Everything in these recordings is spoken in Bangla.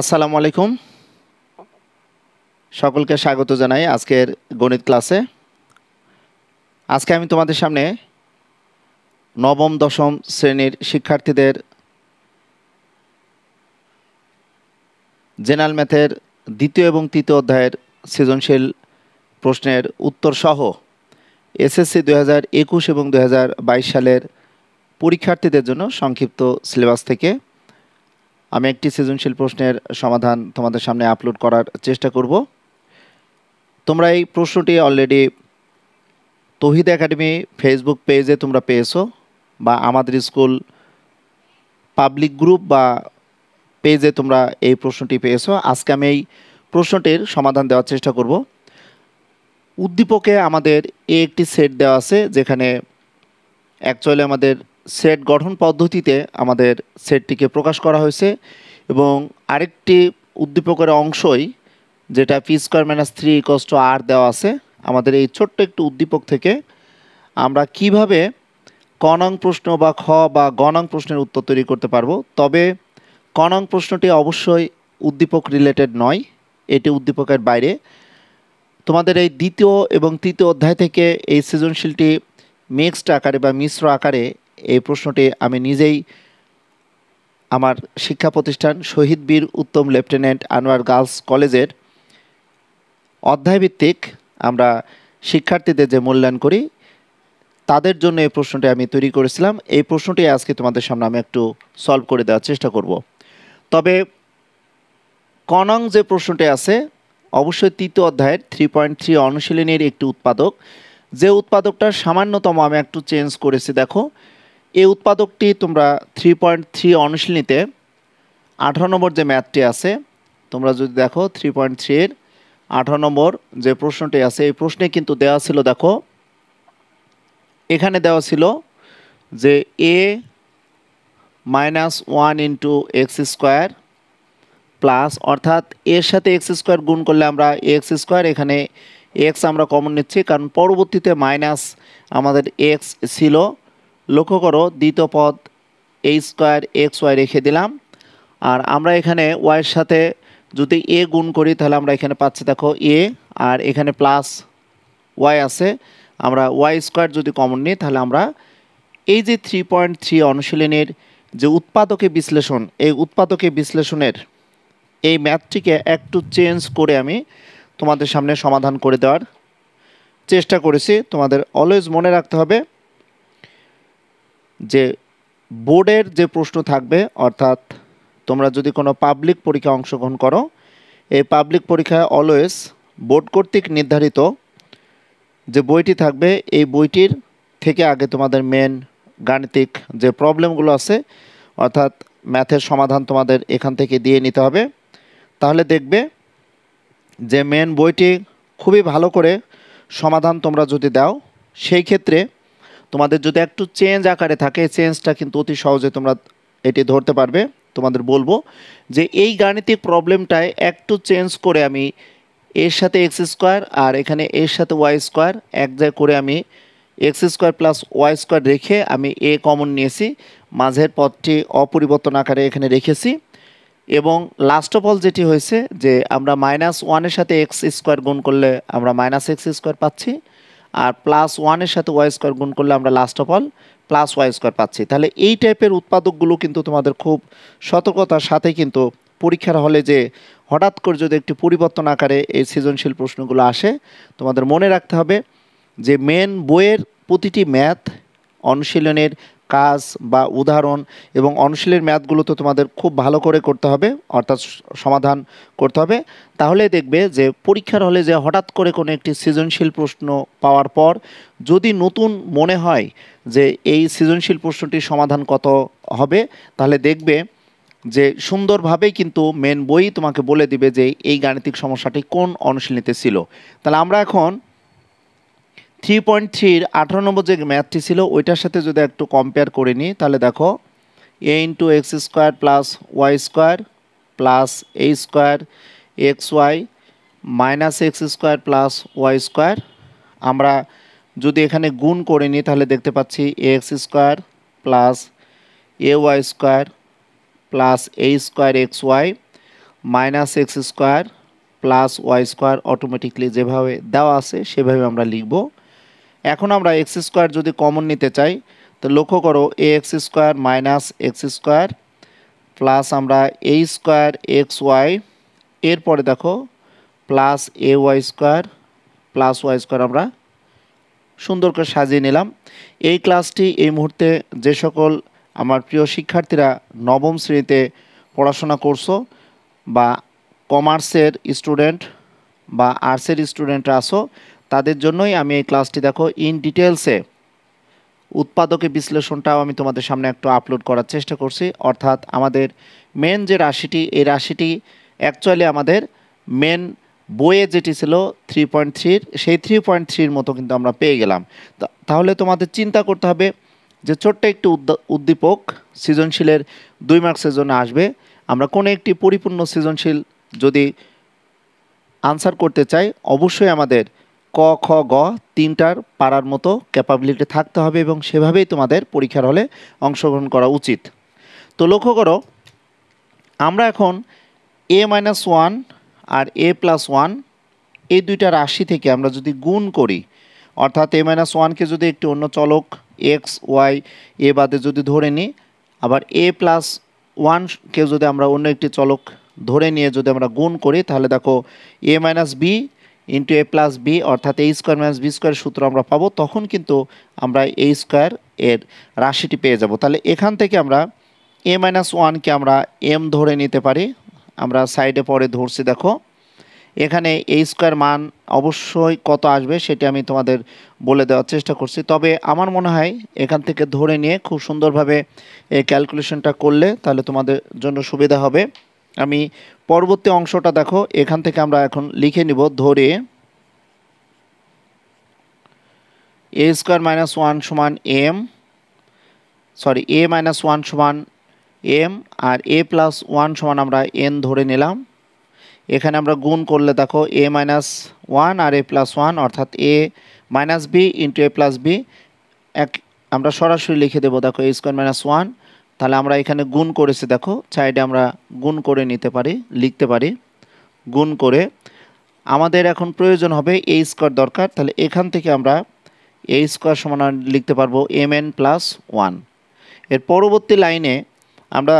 আসসালামু আলাইকুম সকলকে স্বাগত জানাই আজকের গণিত ক্লাসে আজকে আমি তোমাদের সামনে নবম দশম শ্রেণীর শিক্ষার্থীদের জেনারেল ম্যাথের দ্বিতীয় এবং তৃতীয় অধ্যায়ের সৃজনশীল প্রশ্নের উত্তরসহ এসএসসি দু হাজার একুশ এবং দু সালের পরীক্ষার্থীদের জন্য সংক্ষিপ্ত সিলেবাস থেকে আমি একটি সৃজনশীল প্রশ্নের সমাধান তোমাদের সামনে আপলোড করার চেষ্টা করব তোমরা এই প্রশ্নটি অলরেডি তহিদ একাডেমি ফেসবুক পেজে তোমরা পেয়েছো বা আমাদের স্কুল পাবলিক গ্রুপ বা পেজে তোমরা এই প্রশ্নটি পেয়েছো আজকে আমি এই প্রশ্নটির সমাধান দেওয়ার চেষ্টা করব উদ্দীপকে আমাদের এ একটি সেট দেওয়া আছে যেখানে অ্যাকচুয়ালি আমাদের সেট গঠন পদ্ধতিতে আমাদের সেটটিকে প্রকাশ করা হয়েছে এবং আরেকটি উদ্দীপকের অংশই যেটা পি স্কোয়ার মাইনাস থ্রি কষ্ট আর দেওয়া আছে আমাদের এই ছোট্ট একটি উদ্দীপক থেকে আমরা কিভাবে কণাং প্রশ্ন বা খ বা গণাং প্রশ্নের উত্তর তৈরি করতে পারবো তবে কণাং প্রশ্নটি অবশ্যই উদ্দীপক রিলেটেড নয় এটি উদ্দীপকের বাইরে তোমাদের এই দ্বিতীয় এবং তৃতীয় অধ্যায় থেকে এই সৃজনশীলটি মিক্সড আকারে বা মিশ্র আকারে এই প্রশ্নটি আমি নিজেই আমার শিক্ষা প্রতিষ্ঠান শহীদ বীর উত্তম লেফটেন্যান্ট আনোয়ার গার্লস কলেজের অধ্যায়ভিত্তিক আমরা শিক্ষার্থীদের যে মূল্যায়ন করি তাদের জন্য এই প্রশ্নটি আমি তৈরি করেছিলাম এই প্রশ্নটি আজকে তোমাদের সামনে আমি একটু সলভ করে দেওয়ার চেষ্টা করব তবে কনং যে প্রশ্নটি আছে অবশ্যই তৃতীয় অধ্যায়ের থ্রি পয়েন্ট থ্রি অনুশীলনের একটি উৎপাদক যে উৎপাদকটা সামান্যতম আমি একটু চেঞ্জ করেছি দেখো এই উৎপাদকটি তোমরা থ্রি পয়েন্ট থ্রি অনুশীলনীতে আঠারো নম্বর যে ম্যাথটি আছে তোমরা যদি দেখো থ্রি পয়েন্ট থ্রির আঠারো নম্বর যে প্রশ্নটি আছে এই প্রশ্নে কিন্তু দেওয়া ছিল দেখো এখানে দেওয়া ছিল যে A minus one into X square plus অর্থাৎ এর সাথে এক্স স্কোয়ার গুণ করলে আমরা এক্স স্কোয়ার এখানে এক্স আমরা কমন নিচ্ছি কারণ পরবর্তীতে মাইনাস আমাদের এক্স ছিল লক্ষ্য করো দ্বিতীয় পদ এই স্কোয়ার এক্স ওয়াই রেখে দিলাম আর আমরা এখানে ওয়াইয়ের সাথে যদি এ গুণ করি তাহলে আমরা এখানে পাচ্ছি দেখো এ আর এখানে প্লাস ওয়াই আছে আমরা ওয়াই স্কোয়ার যদি কমন নিই তাহলে আমরা এই যে থ্রি পয়েন্ট থ্রি অনুশীলনের যে উৎপাদকে বিশ্লেষণ এই উৎপাদকে বিশ্লেষণের এই ম্যাথটিকে একটু চেঞ্জ করে আমি তোমাদের সামনে সমাধান করে দেওয়ার চেষ্টা করেছি তোমাদের অলওয়েজ মনে রাখতে হবে যে বোর্ডের যে প্রশ্ন থাকবে অর্থাৎ তোমরা যদি কোনো পাবলিক পরীক্ষায় অংশগ্রহণ করো এই পাবলিক পরীক্ষায় অলওয়েজ বোর্ড কর্তৃক নির্ধারিত যে বইটি থাকবে এই বইটির থেকে আগে তোমাদের মেন গাণিতিক যে প্রবলেমগুলো আছে অর্থাৎ ম্যাথের সমাধান তোমাদের এখান থেকে দিয়ে নিতে হবে তাহলে দেখবে যে মেন বইটি খুবই ভালো করে সমাধান তোমরা যদি দাও সেই ক্ষেত্রে তোমাদের যদি একটু চেঞ্জ আকারে থাকে চেঞ্জটা কিন্তু অতি সহজে তোমরা এটি ধরতে পারবে তোমাদের বলবো যে এই গাণিতিক প্রবলেমটায় একটু চেঞ্জ করে আমি এর সাথে এক্স স্কোয়ার আর এখানে এর সাথে ওয়াই স্কোয়ার এক জায়গায় করে আমি X square plus Y square রেখে আমি এ কমন নিয়েছি মাঝের পথটি অপরিবর্তন আকারে এখানে রেখেছি এবং লাস্ট অফ অল যেটি হয়েছে যে আমরা মাইনাস ওয়ানের সাথে এক্স স্কোয়ার গুণ করলে আমরা মাইনাস এক্স স্কোয়ার পাচ্ছি আর প্লাস ওয়ানের সাথে ওয়াই স্কোয়ার গুণ করলে আমরা last of all plus Y square পাচ্ছি তাহলে এই টাইপের উৎপাদকগুলো কিন্তু তোমাদের খুব সতর্কতার সাথে কিন্তু পরীক্ষার হলে যে হঠাৎ করে যদি একটি পরিবর্তন আকারে এই সৃজনশীল প্রশ্নগুলো আসে তোমাদের মনে রাখতে হবে যে মেন বইয়ের প্রতিটি ম্যাথ অনুশীলনের কাজ বা উদাহরণ এবং অনুশীলের ম্যাথগুলো তো তোমাদের খুব ভালো করে করতে হবে অর্থাৎ সমাধান করতে হবে তাহলে দেখবে যে পরীক্ষার হলে যে হঠাৎ করে কোনো একটি সৃজনশীল প্রশ্ন পাওয়ার পর যদি নতুন মনে হয় যে এই সৃজনশীল প্রশ্নটির সমাধান কত হবে তাহলে দেখবে যে সুন্দরভাবেই কিন্তু মেন বই তোমাকে বলে দিবে যে এই গাণিতিক সমস্যাটি কোন অনুশীলনীতে ছিল তাহলে আমরা এখন থ্রি পয়েন্ট থ্রির আঠারো নম্বর যে ম্যাথটি ছিল ওইটার সাথে যদি একটু কম্পেয়ার করে নিই তাহলে দেখো A into X square plus Y square plus A square X Y minus X square plus Y square আমরা যদি এখানে গুণ করে নিই তাহলে দেখতে পাচ্ছি X square plus A Y square plus A square X Y minus X square plus Y square automatically যেভাবে দেওয়া আছে সেভাবে আমরা লিখবো এখন আমরা এক্স স্কোয়ার যদি কমন নিতে চাই তো লক্ষ্য করো A X square minus X square plus আমরা এ স্কোয়ার এক্স ওয়াই এরপরে দেখো plus A Y square plus Y square আমরা সুন্দর করে সাজিয়ে নিলাম এই ক্লাসটি এই মুহূর্তে যে সকল আমার প্রিয় শিক্ষার্থীরা নবম শ্রেণীতে পড়াশোনা করছো বা কমার্সের স্টুডেন্ট বা আর্টসের স্টুডেন্ট আসো তাদের জন্যই আমি এই ক্লাসটি দেখো ইন ডিটেলসে উৎপাদকের বিশ্লেষণটাও আমি তোমাদের সামনে একটু আপলোড করার চেষ্টা করছি অর্থাৎ আমাদের মেন যে রাশিটি এই রাশিটি অ্যাকচুয়ালি আমাদের মেন বইয়ে যেটি ছিল থ্রি পয়েন্ট থ্রির সেই থ্রি পয়েন্ট থ্রির মতো কিন্তু আমরা পেয়ে গেলাম তাহলে তোমাদের চিন্তা করতে হবে যে ছোট্ট একটি উদ্দীপক সৃজনশীলের দুই মার্কসের জন্য আসবে আমরা কোনো একটি পরিপূর্ণ সৃজনশীল যদি আনসার করতে চাই অবশ্যই আমাদের ক খ গ তিনটার পারার মতো ক্যাপাবিলিটি থাকতে হবে এবং সেভাবেই তোমাদের পরীক্ষার হলে অংশগ্রহণ করা উচিত তো লক্ষ্য করো আমরা এখন এ মাইনাস ওয়ান আর এ প্লাস ওয়ান এই দুইটা রাশি থেকে আমরা যদি গুণ করি অর্থাৎ এ মাইনাস ওয়ানকে যদি একটি অন্য চলক এক্স ওয়াই এ বাদে যদি ধরে নিই আবার এ প্লাস ওয়ানকে যদি আমরা অন্য একটি চলক ধরে নিয়ে যদি আমরা গুণ করি তাহলে দেখো A minus B into A plus B অর্থাৎ A square minus B square সূত্র আমরা পাবো তখন কিন্তু আমরা এ স্কোয়ার এর রাশিটি পেয়ে যাব তাহলে এখান থেকে আমরা এ মাইনাস ওয়ানকে আমরা এম ধরে নিতে পারি আমরা সাইডে পরে ধরছি দেখো এখানে এই স্কোয়ার মান অবশ্যই কত আসবে সেটি আমি তোমাদের বলে দেওয়ার চেষ্টা করছি তবে আমার মনে হয় এখান থেকে ধরে নিয়ে খুব সুন্দরভাবে এই ক্যালকুলেশনটা করলে তাহলে তোমাদের জন্য সুবিধা হবে আমি পরবর্তী অংশটা দেখো এখান থেকে আমরা এখন লিখে নিব ধরে এ স্কোয়ার মাইনাস ওয়ান সমান M sorry A minus one সমান এম আর এ প্লাস ওয়ান সমান আমরা এন ধরে নিলাম এখানে আমরা গুণ করলে দেখো এ মাইনাস ওয়ান আর এ প্লাস ওয়ান অর্থাৎ A minus B into A plus B এক আমরা সরাসরি লিখে দেবো দেখো এ স্কোয়ার মাইনাস ওয়ান তাহলে আমরা এখানে গুণ করেছি দেখো সাইডে আমরা গুণ করে নিতে পারি লিখতে পারি গুণ করে আমাদের এখন প্রয়োজন হবে এ স্কোয়ার দরকার তাহলে এখান থেকে আমরা এ স্কোয়ার সমান লিখতে পারবো এম এন প্লাস ওয়ান এর পরবর্তী লাইনে আমরা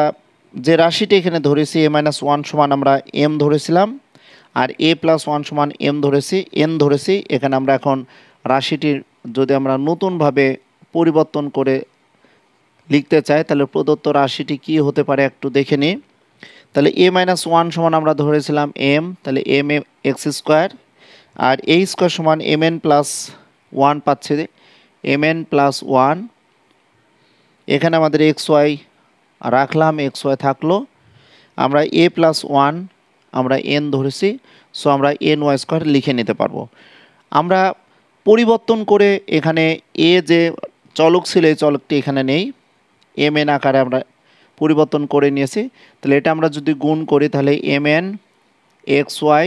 যে রাশিটি এখানে ধরেছি এ মাইনাস ওয়ান সমান আমরা এম ধরেছিলাম আর এ প্লাস ওয়ান সমান এম ধরেছি এন ধরেছি এখানে আমরা এখন রাশিটির যদি আমরা নতুনভাবে পরিবর্তন করে লিখতে চাই তাহলে প্রদত্ত রাশিটি কি হতে পারে একটু দেখে নিই তাহলে এ মাইনাস ওয়ান সমান আমরা ধরেছিলাম এম তাহলে এম এম এক্স স্কোয়ার আর এ স্কোয়ার সমান এম এন প্লাস ওয়ান পাচ্ছে এম এন প্লাস ওয়ান এখানে আমাদের এক্স ওয়াই রাখলাম এক্স ওয়াই থাকলো আমরা এ প্লাস ওয়ান আমরা এন ধরেছি সো আমরা এন ওয়াই স্কোয়ার লিখে নিতে পারবো আমরা পরিবর্তন করে এখানে এ যে চলক ছিল এই চলকটি এখানে নেই এম এন আকারে আমরা পরিবর্তন করে নিয়েছি তাহলে এটা আমরা যদি গুণ করি তাহলে M N X Y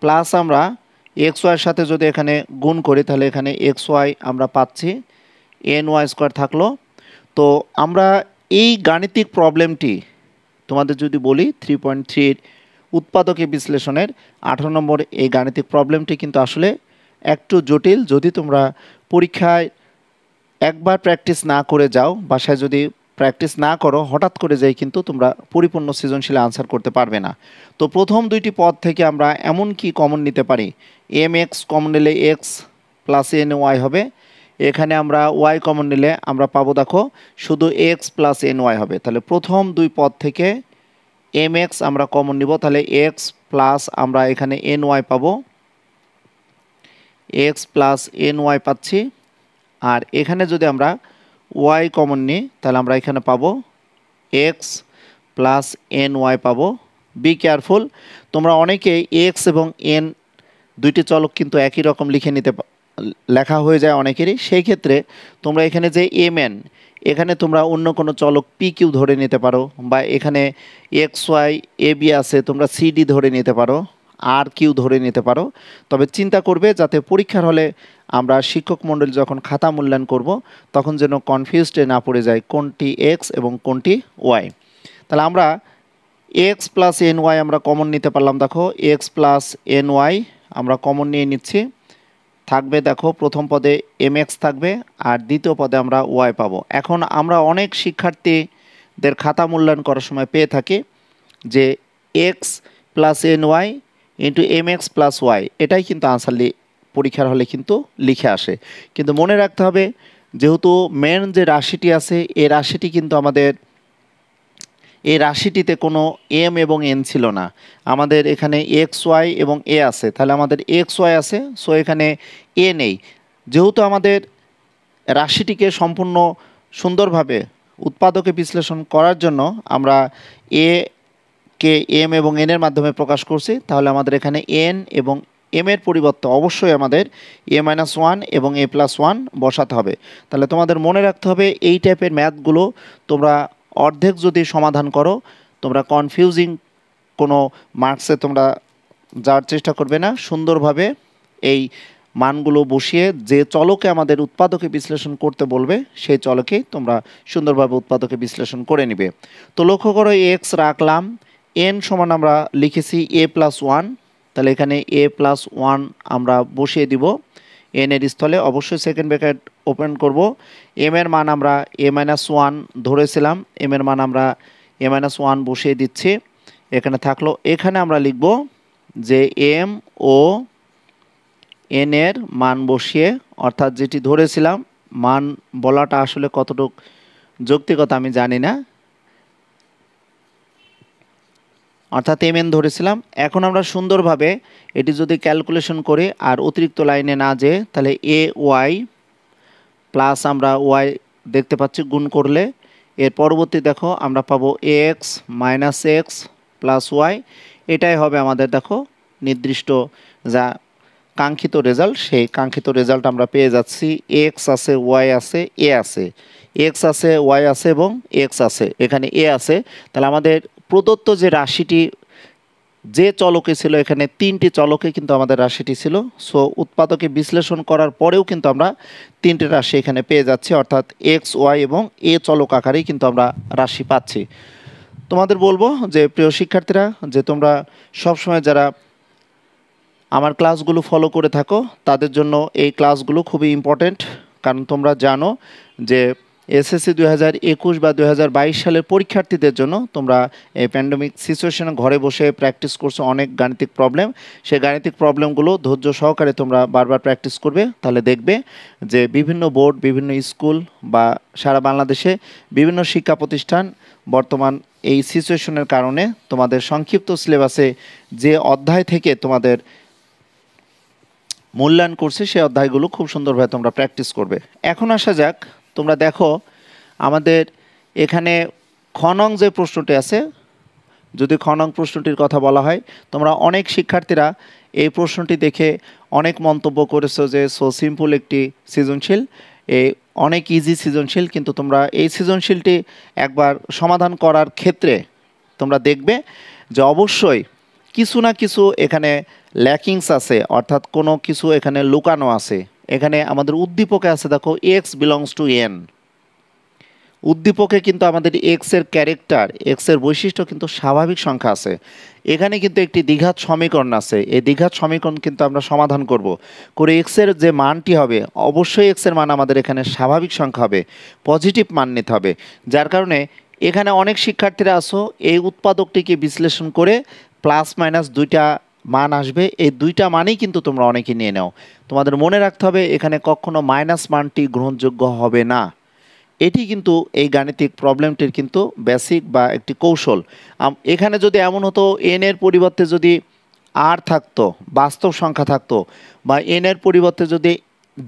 plus আমরা এক্স ওয়াইয়ের সাথে যদি এখানে গুণ করি তাহলে এখানে এক্স ওয়াই আমরা পাচ্ছি এন ওয়াই স্কোয়ার থাকলো তো আমরা এই গাণিতিক প্রবলেমটি তোমাদের যদি বলি থ্রি পয়েন্ট থ্রির উৎপাদকে বিশ্লেষণের আঠারো নম্বর এই গাণিতিক প্রবলেমটি কিন্তু আসলে একটু জটিল যদি তোমরা পরীক্ষায় একবার প্র্যাকটিস না করে যাও বাসায় যদি প্র্যাকটিস না করো হঠাৎ করে যাই কিন্তু তোমরা পরিপূর্ণ সৃজনশীল আনসার করতে পারবে না তো প্রথম দুইটি পদ থেকে আমরা এমন কি কমন নিতে পারি এম এক্স কমন নিলে এক্স প্লাস এন ওয়াই হবে এখানে আমরা ওয়াই কমন নিলে আমরা পাবো দেখো শুধু এক্স প্লাস এন ওয়াই হবে তাহলে প্রথম দুই পদ থেকে এম এক্স আমরা কমন নিব তাহলে এক্স প্লাস আমরা এখানে এন ওয়াই পাবো এক্স প্লাস এন ওয়াই পাচ্ছি আর এখানে যদি আমরা ওয়াই কমন নিই তাহলে আমরা এখানে পাবো এক্স প্লাস এন ওয়াই পাবো বি কেয়ারফুল তোমরা অনেকে এক্স এবং এন দুইটি চলক কিন্তু একই রকম লিখে নিতে লেখা হয়ে যায় অনেকেরই সেই ক্ষেত্রে তোমরা এখানে যে এম এন এখানে তোমরা অন্য কোনো চলক পি কিউ ধরে নিতে পারো বা এখানে এক্স ওয়াই এ বি আছে তোমরা সিডি ধরে নিতে পারো আর কিউ ধরে নিতে পারো তবে চিন্তা করবে যাতে পরীক্ষার হলে আমরা শিক্ষক মণ্ডলী যখন খাতা মূল্যায়ন করব তখন যেন কনফিউজডে না পড়ে যায় কোনটি এক্স এবং কোনটি ওয়াই তাহলে আমরা এক্স প্লাস এন ওয়াই আমরা কমন নিতে পারলাম দেখো এক্স প্লাস এন ওয়াই আমরা কমন নিয়ে নিচ্ছি থাকবে দেখো প্রথম পদে এম এক্স থাকবে আর দ্বিতীয় পদে আমরা ওয়াই পাবো এখন আমরা অনেক শিক্ষার্থীদের খাতা মূল্যায়ন করার সময় পেয়ে থাকি যে X plus N Y into M X plus Y এটাই কিন্তু আনসার পরীক্ষার হলে কিন্তু লিখে আসে কিন্তু মনে রাখতে হবে যেহেতু মেন যে রাশিটি আছে এই রাশিটি কিন্তু আমাদের এই রাশিটিতে কোনো এম এবং এন ছিল না আমাদের এখানে এক্স ওয়াই এবং এ আছে তাহলে আমাদের এক্স ওয়াই আছে সো এখানে এ নেই যেহেতু আমাদের রাশিটিকে সম্পূর্ণ সুন্দরভাবে উৎপাদকে বিশ্লেষণ করার জন্য আমরা এ কে এম এবং এনের মাধ্যমে প্রকাশ করছি তাহলে আমাদের এখানে এন এবং এম এর পরিবর্তে অবশ্যই আমাদের এ মাইনাস ওয়ান এবং এ প্লাস ওয়ান বসাতে হবে তাহলে তোমাদের মনে রাখতে হবে এই টাইপের ম্যাথগুলো তোমরা অর্ধেক যদি সমাধান করো তোমরা কনফিউজিং কোনো মার্কসে তোমরা যাওয়ার চেষ্টা করবে না সুন্দরভাবে এই মানগুলো বসিয়ে যে চলকে আমাদের উৎপাদকে বিশ্লেষণ করতে বলবে সেই চলকেই তোমরা সুন্দরভাবে উৎপাদকে বিশ্লেষণ করে নিবে তো লক্ষ্য করো এক্স রাখলাম এন সমান আমরা লিখেছি এ প্লাস ওয়ান তাহলে এখানে এ প্লাস ওয়ান আমরা বসিয়ে দিব এন এর স্থলে অবশ্যই সেকেন্ড ব্র্যাকেট ওপেন করব এম এর মান আমরা এ মাইনাস ওয়ান ধরেছিলাম এম এর মান আমরা এ মাইনাস ওয়ান বসিয়ে দিচ্ছি এখানে থাকলো এখানে আমরা লিখব যে এম ও এন এর মান বসিয়ে অর্থাৎ যেটি ধরেছিলাম মান বলাটা আসলে কতটুক যৌক্তিকতা আমি জানি না অর্থাৎ এম এন ধরেছিলাম এখন আমরা সুন্দরভাবে এটি যদি ক্যালকুলেশন করে আর অতিরিক্ত লাইনে না যে তাহলে এ ওয়াই প্লাস আমরা ওয়াই দেখতে পাচ্ছি গুণ করলে এর পরবর্তী দেখো আমরা পাবো A X minus X plus Y এটাই হবে আমাদের দেখো নির্দিষ্ট যা কাঙ্ক্ষিত রেজাল্ট সেই কাঙ্ক্ষিত রেজাল্ট আমরা পেয়ে যাচ্ছি এক্স আছে ওয়াই আছে এ আছে এক্স আছে ওয়াই আছে এবং এক্স আছে এখানে এ আছে তাহলে আমাদের প্রদত্ত যে রাশিটি যে চলকে ছিল এখানে তিনটি চলকে কিন্তু আমাদের রাশিটি ছিল সো উৎপাদকে বিশ্লেষণ করার পরেও কিন্তু আমরা তিনটি রাশি এখানে পেয়ে যাচ্ছি অর্থাৎ এক্স ওয়াই এবং এ চলক আকারেই কিন্তু আমরা রাশি পাচ্ছি তোমাদের বলবো যে প্রিয় শিক্ষার্থীরা যে তোমরা সবসময় যারা আমার ক্লাসগুলো ফলো করে থাকো তাদের জন্য এই ক্লাসগুলো খুবই ইম্পর্ট্যান্ট কারণ তোমরা জানো যে এসএসসি দুই হাজার একুশ বা দুই হাজার বাইশ সালের পরীক্ষার্থীদের জন্য তোমরা এই প্যান্ডেমিক সিচুয়েশনে ঘরে বসে প্র্যাকটিস করছো অনেক গাণিতিক প্রবলেম সেই গাণিতিক প্রবলেমগুলো ধৈর্য সহকারে তোমরা বারবার প্র্যাকটিস করবে তাহলে দেখবে যে বিভিন্ন বোর্ড বিভিন্ন স্কুল বা সারা বাংলাদেশে বিভিন্ন শিক্ষা প্রতিষ্ঠান বর্তমান এই সিচুয়েশনের কারণে তোমাদের সংক্ষিপ্ত সিলেবাসে যে অধ্যায় থেকে তোমাদের মূল্যায়ন করছে সেই অধ্যায়গুলো খুব সুন্দরভাবে তোমরা প্র্যাকটিস করবে এখন আসা যাক তোমরা দেখো আমাদের এখানে খনং যে প্রশ্নটি আছে যদি খনং প্রশ্নটির কথা বলা হয় তোমরা অনেক শিক্ষার্থীরা এই প্রশ্নটি দেখে অনেক মন্তব্য করেছো যে সো সিম্পল একটি সৃজনশীল এ অনেক ইজি সৃজনশীল কিন্তু তোমরা এই সৃজনশীলটি একবার সমাধান করার ক্ষেত্রে তোমরা দেখবে যে অবশ্যই কিছু না কিছু এখানে ল্যাকিংস আছে অর্থাৎ কোনো কিছু এখানে লুকানো আছে এখানে আমাদের উদ্দীপকে আছে দেখো এক্স বিলংস টু এন উদ্দীপকে কিন্তু আমাদের এক্সের ক্যারেক্টার এক্সের বৈশিষ্ট্য কিন্তু স্বাভাবিক সংখ্যা আছে এখানে কিন্তু একটি দ্বিঘাত সমীকরণ আছে এই দ্বিঘাত সমীকরণ কিন্তু আমরা সমাধান করব করে এক্সের যে মানটি হবে অবশ্যই এক্সের মান আমাদের এখানে স্বাভাবিক সংখ্যা হবে পজিটিভ মান নিতে হবে যার কারণে এখানে অনেক শিক্ষার্থীরা আসো এই উৎপাদকটিকে বিশ্লেষণ করে প্লাস মাইনাস দুইটা মান আসবে এই দুইটা মানেই কিন্তু তোমরা অনেকে নিয়ে নাও তোমাদের মনে রাখতে হবে এখানে কখনো মাইনাস মানটি গ্রহণযোগ্য হবে না এটি কিন্তু এই গাণিতিক প্রবলেমটির কিন্তু বেসিক বা একটি কৌশল এখানে যদি এমন হতো এন এর পরিবর্তে যদি আর থাকতো বাস্তব সংখ্যা থাকতো বা এন এর পরিবর্তে যদি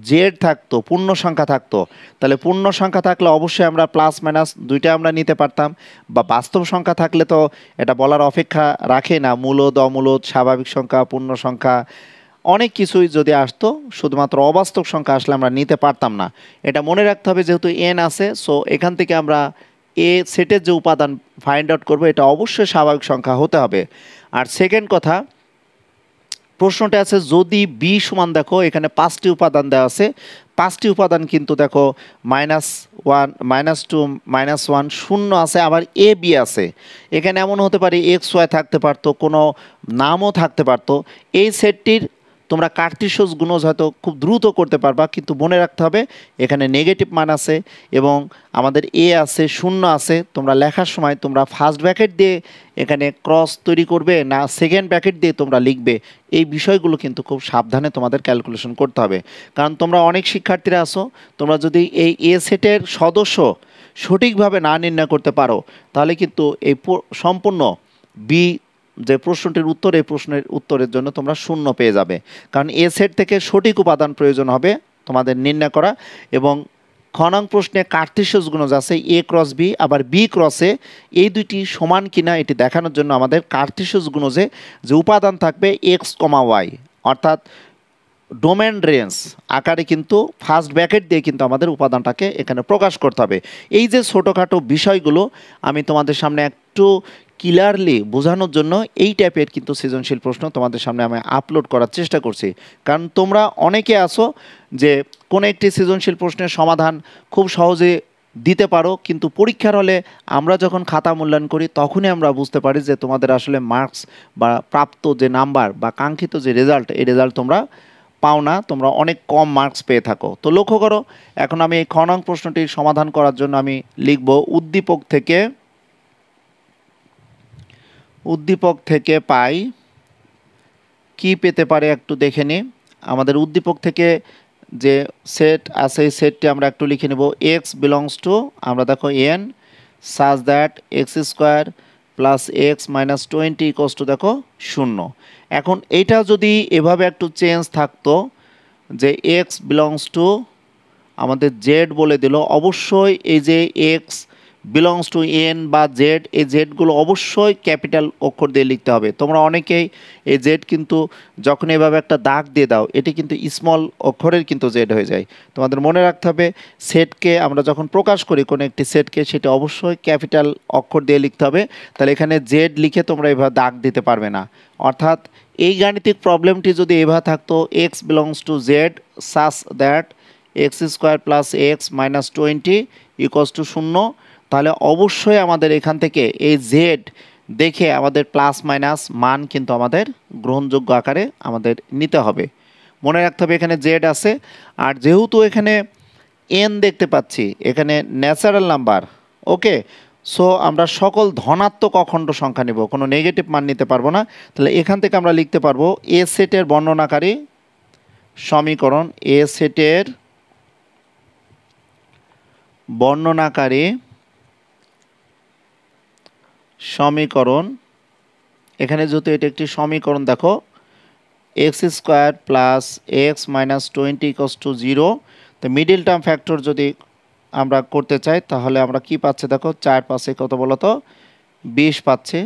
জেড থাকতো পূর্ণ সংখ্যা থাকতো তাহলে পূর্ণ সংখ্যা থাকলে অবশ্যই আমরা প্লাস মাইনাস দুইটা আমরা নিতে পারতাম বা বাস্তব সংখ্যা থাকলে তো এটা বলার অপেক্ষা রাখে না মূলদ অমূলদ স্বাভাবিক সংখ্যা পূর্ণ সংখ্যা অনেক কিছুই যদি আসতো শুধুমাত্র অবাস্তব সংখ্যা আসলে আমরা নিতে পারতাম না এটা মনে রাখতে হবে যেহেতু এন আছে সো এখান থেকে আমরা এ সেটের যে উপাদান ফাইন্ড আউট করবো এটা অবশ্যই স্বাভাবিক সংখ্যা হতে হবে আর সেকেন্ড কথা প্রশ্নটা আছে যদি বি সমান দেখো এখানে পাঁচটি উপাদান দেওয়া আছে পাঁচটি উপাদান কিন্তু দেখো minus one minus two minus one শূন্য আছে আবার এ বি আছে এখানে এমন হতে পারে এক্স ওয়াই থাকতে পারতো কোনো নামও থাকতে পারতো এই সেটটির তোমরা কার্তিসোস গুণজ হয়তো খুব দ্রুত করতে পারবা কিন্তু মনে রাখতে হবে এখানে নেগেটিভ মান আছে এবং আমাদের এ আছে শূন্য আছে তোমরা লেখার সময় তোমরা ফার্স্ট ব্যাকেট দিয়ে এখানে ক্রস তৈরি করবে না সেকেন্ড ব্যাকেট দিয়ে তোমরা লিখবে এই বিষয়গুলো কিন্তু খুব সাবধানে তোমাদের ক্যালকুলেশন করতে হবে কারণ তোমরা অনেক শিক্ষার্থীরা আসো তোমরা যদি এই এ সেটের সদস্য সঠিকভাবে না নির্ণয় করতে পারো তাহলে কিন্তু এই সম্পূর্ণ বি যে প্রশ্নটির উত্তর এই প্রশ্নের উত্তরের জন্য তোমরা শূন্য পেয়ে যাবে কারণ এ সেট থেকে সঠিক উপাদান প্রয়োজন হবে তোমাদের নির্ণয় করা এবং খনাং প্রশ্নে কার্তিসজ গুণজ আছে এ ক্রস বি আবার বি ক্রসে এই দুইটি সমান কিনা এটি দেখানোর জন্য আমাদের কার্তিসজ গুণজে যে উপাদান থাকবে এক্স কমা ওয়াই অর্থাৎ ডোমেন রেঞ্জ আকারে কিন্তু ফার্স্ট ব্যাকেট দিয়ে কিন্তু আমাদের উপাদানটাকে এখানে প্রকাশ করতে হবে এই যে ছোটোখাটো বিষয়গুলো আমি তোমাদের সামনে একটু ক্লিয়ারলি বোঝানোর জন্য এই টাইপের কিন্তু সৃজনশীল প্রশ্ন তোমাদের সামনে আমি আপলোড করার চেষ্টা করছি কারণ তোমরা অনেকে আসো যে কোনো একটি সৃজনশীল প্রশ্নের সমাধান খুব সহজে দিতে পারো কিন্তু পরীক্ষার হলে আমরা যখন খাতা মূল্যায়ন করি তখনই আমরা বুঝতে পারি যে তোমাদের আসলে মার্কস বা প্রাপ্ত যে নাম্বার বা কাঙ্ক্ষিত যে রেজাল্ট এই রেজাল্ট তোমরা পাও না তোমরা অনেক কম মার্কস পেয়ে থাকো তো লক্ষ্য করো এখন আমি এই খনং প্রশ্নটির সমাধান করার জন্য আমি লিখব উদ্দীপক থেকে উদ্দীপক থেকে পাই কি পেতে পারে একটু দেখে নিই আমাদের উদ্দীপক থেকে যে সেট আছে এই সেটটি আমরা একটু লিখে নেব এক্স বিলংস টু আমরা দেখো N such that X square plus X minus twenty equals to দেখো শূন্য এখন এইটা যদি এভাবে একটু চেঞ্জ থাকতো যে এক্স বিলংস টু আমাদের জেড বলে দিল অবশ্যই এই যে এক্স বিলংস টু এন বা জেড এই জেডগুলো অবশ্যই ক্যাপিটাল অক্ষর দিয়ে লিখতে হবে তোমরা অনেকেই এই জেড কিন্তু যখন এভাবে একটা দাগ দিয়ে দাও এটি কিন্তু স্মল অক্ষরের কিন্তু জেড হয়ে যায় তোমাদের মনে রাখতে হবে সেটকে আমরা যখন প্রকাশ করি কোনো একটি সেটকে সেটা অবশ্যই ক্যাপিটাল অক্ষর দিয়ে লিখতে হবে তাহলে এখানে জেড লিখে তোমরা এভাবে দাগ দিতে পারবে না অর্থাৎ এই গাণিতিক প্রবলেমটি যদি এভাবে থাকতো X belongs to Z such that X square plus X minus twenty equals to শূন্য তাহলে অবশ্যই আমাদের এখান থেকে এই জেড দেখে আমাদের প্লাস মাইনাস মান কিন্তু আমাদের গ্রহণযোগ্য আকারে আমাদের নিতে হবে মনে রাখতে হবে এখানে জেড আছে আর যেহেতু এখানে এন দেখতে পাচ্ছি এখানে ন্যাচারাল নাম্বার ওকে সো আমরা সকল ধনাত্মক অখণ্ড সংখ্যা নিব কোনো নেগেটিভ মান নিতে পারবো না তাহলে এখান থেকে আমরা লিখতে পারবো এ সেটের বর্ণনাকারী সমীকরণ এ সেটের বর্ণনাকারী সমীকরণ এখানে যেহেতু এটা একটি সমীকরণ দেখো X square plus X minus twenty equals to zero তো মিডিল টার্ম ফ্যাক্টর যদি আমরা করতে চাই তাহলে আমরা কি পাচ্ছি দেখো চার পাশে কত বলতো বিশ পাচ্ছে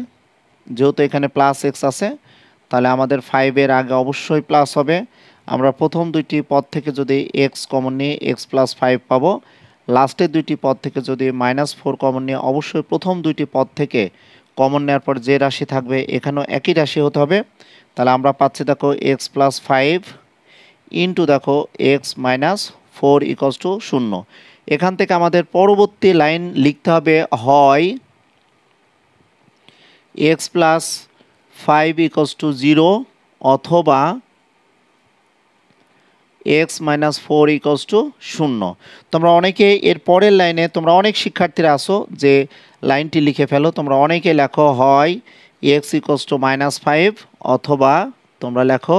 যেহেতু এখানে প্লাস এক্স আছে তাহলে আমাদের ফাইভের আগে অবশ্যই প্লাস হবে আমরা প্রথম দুইটি পদ থেকে যদি এক্স কমন নিয়ে এক্স প্লাস ফাইভ পাবো লাস্টের দুইটি পদ থেকে যদি মাইনাস ফোর কমন নিয়ে অবশ্যই প্রথম দুইটি পদ থেকে কমন নেওয়ার পর যে রাশি থাকবে এখানেও একই রাশি হতে হবে তাহলে আমরা পাচ্ছি দেখো এক্স প্লাস ফাইভ ইন্টু দেখো X minus four equals to শূন্য এখান থেকে আমাদের পরবর্তী লাইন লিখতে হবে হয় X plus five equals to zero অথবা X minus four equals to শূন্য তোমরা অনেকে এর পরের লাইনে তোমরা অনেক শিক্ষার্থীরা আসো যে লাইনটি লিখে ফেলো তোমরা অনেকে লেখো হয় X equals to minus five অথবা তোমরা লেখো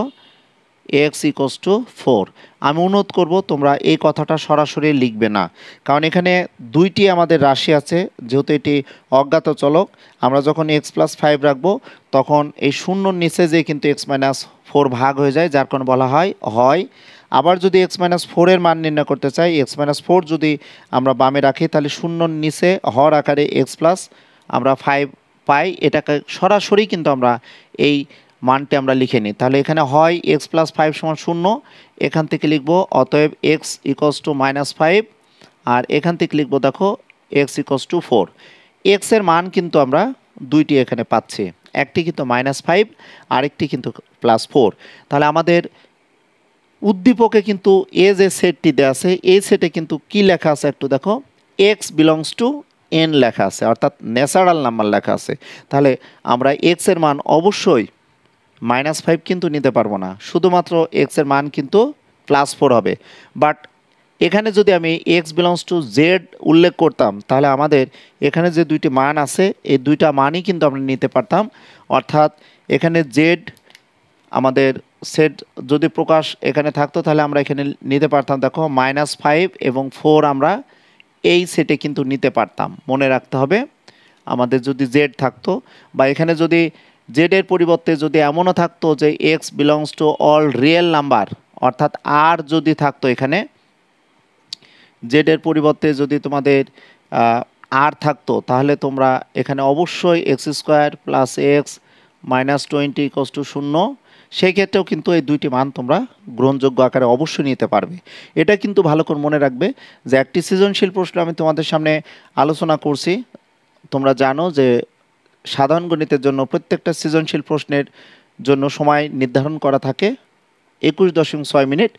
এক্স ইকোস টু ফোর আমি অনুরোধ করব তোমরা এই কথাটা সরাসরি লিখবে না কারণ এখানে দুইটি আমাদের রাশি আছে যেহেতু এটি অজ্ঞাত চলক আমরা যখন এক্স প্লাস ফাইভ রাখবো তখন এই শূন্যর নিচে যে কিন্তু এক্স মাইনাস ফোর ভাগ হয়ে যায় যার কারণে বলা হয় হয় আবার যদি এক্স মাইনাস ফোরের মান নির্ণয় করতে চাই এক্স মাইনাস ফোর যদি আমরা বামে রাখি তাহলে শূন্যর নিচে হর আকারে এক্স প্লাস আমরা ফাইভ পাই এটাকে সরাসরি কিন্তু আমরা এই মানটি আমরা লিখে নিই তাহলে এখানে হয় এক্স প্লাস ফাইভ সমান শূন্য এখান থেকে লিখবো অতএব X equals to minus five আর এখান থেকে লিখবো দেখো এক্স ইকস টু ফোর এক্সের মান কিন্তু আমরা দুইটি এখানে পাচ্ছি একটি কিন্তু মাইনাস ফাইভ আরেকটি কিন্তু প্লাস ফোর তাহলে আমাদের উদ্দীপকে কিন্তু এ যে সেটটি দেওয়া আছে এই সেটে কিন্তু কি লেখা আছে একটু দেখো এক্স বিলংস টু এন লেখা আছে অর্থাৎ ন্যাচারাল নাম্বার লেখা আছে তাহলে আমরা এক্সের মান অবশ্যই মাইনাস ফাইভ কিন্তু নিতে পারবো না শুধুমাত্র এক্সের মান কিন্তু প্লাস ফোর হবে বাট এখানে যদি আমি এক্স বিলংস টু জেড উল্লেখ করতাম তাহলে আমাদের এখানে যে দুইটি মান আছে এই দুইটা মানই কিন্তু আমরা নিতে পারতাম অর্থাৎ এখানে জেড আমাদের সেট যদি প্রকাশ এখানে থাকতো তাহলে আমরা এখানে নিতে পারতাম দেখো মাইনাস ফাইভ এবং ফোর আমরা এই সেটে কিন্তু নিতে পারতাম মনে রাখতে হবে আমাদের যদি জেড থাকতো বা এখানে যদি জেডের পরিবর্তে যদি এমনও থাকতো যে X belongs to all real number অর্থাৎ আর যদি থাকতো এখানে জেডের পরিবর্তে যদি তোমাদের আর থাকতো তাহলে তোমরা এখানে অবশ্যই X square plus X minus twenty equals to শূন্য সেই ক্ষেত্রেও কিন্তু এই দুইটি মান তোমরা গ্রহণযোগ্য আকারে অবশ্যই নিতে পারবে এটা কিন্তু ভালো করে মনে রাখবে যে একটি সৃজনশীল প্রশ্ন আমি তোমাদের সামনে আলোচনা করছি তোমরা জানো যে সাধারণ গণিতের জন্য প্রত্যেকটা সৃজনশীল প্রশ্নের জন্য সময় নির্ধারণ করা থাকে একুশ দশমিক ছয় মিনিট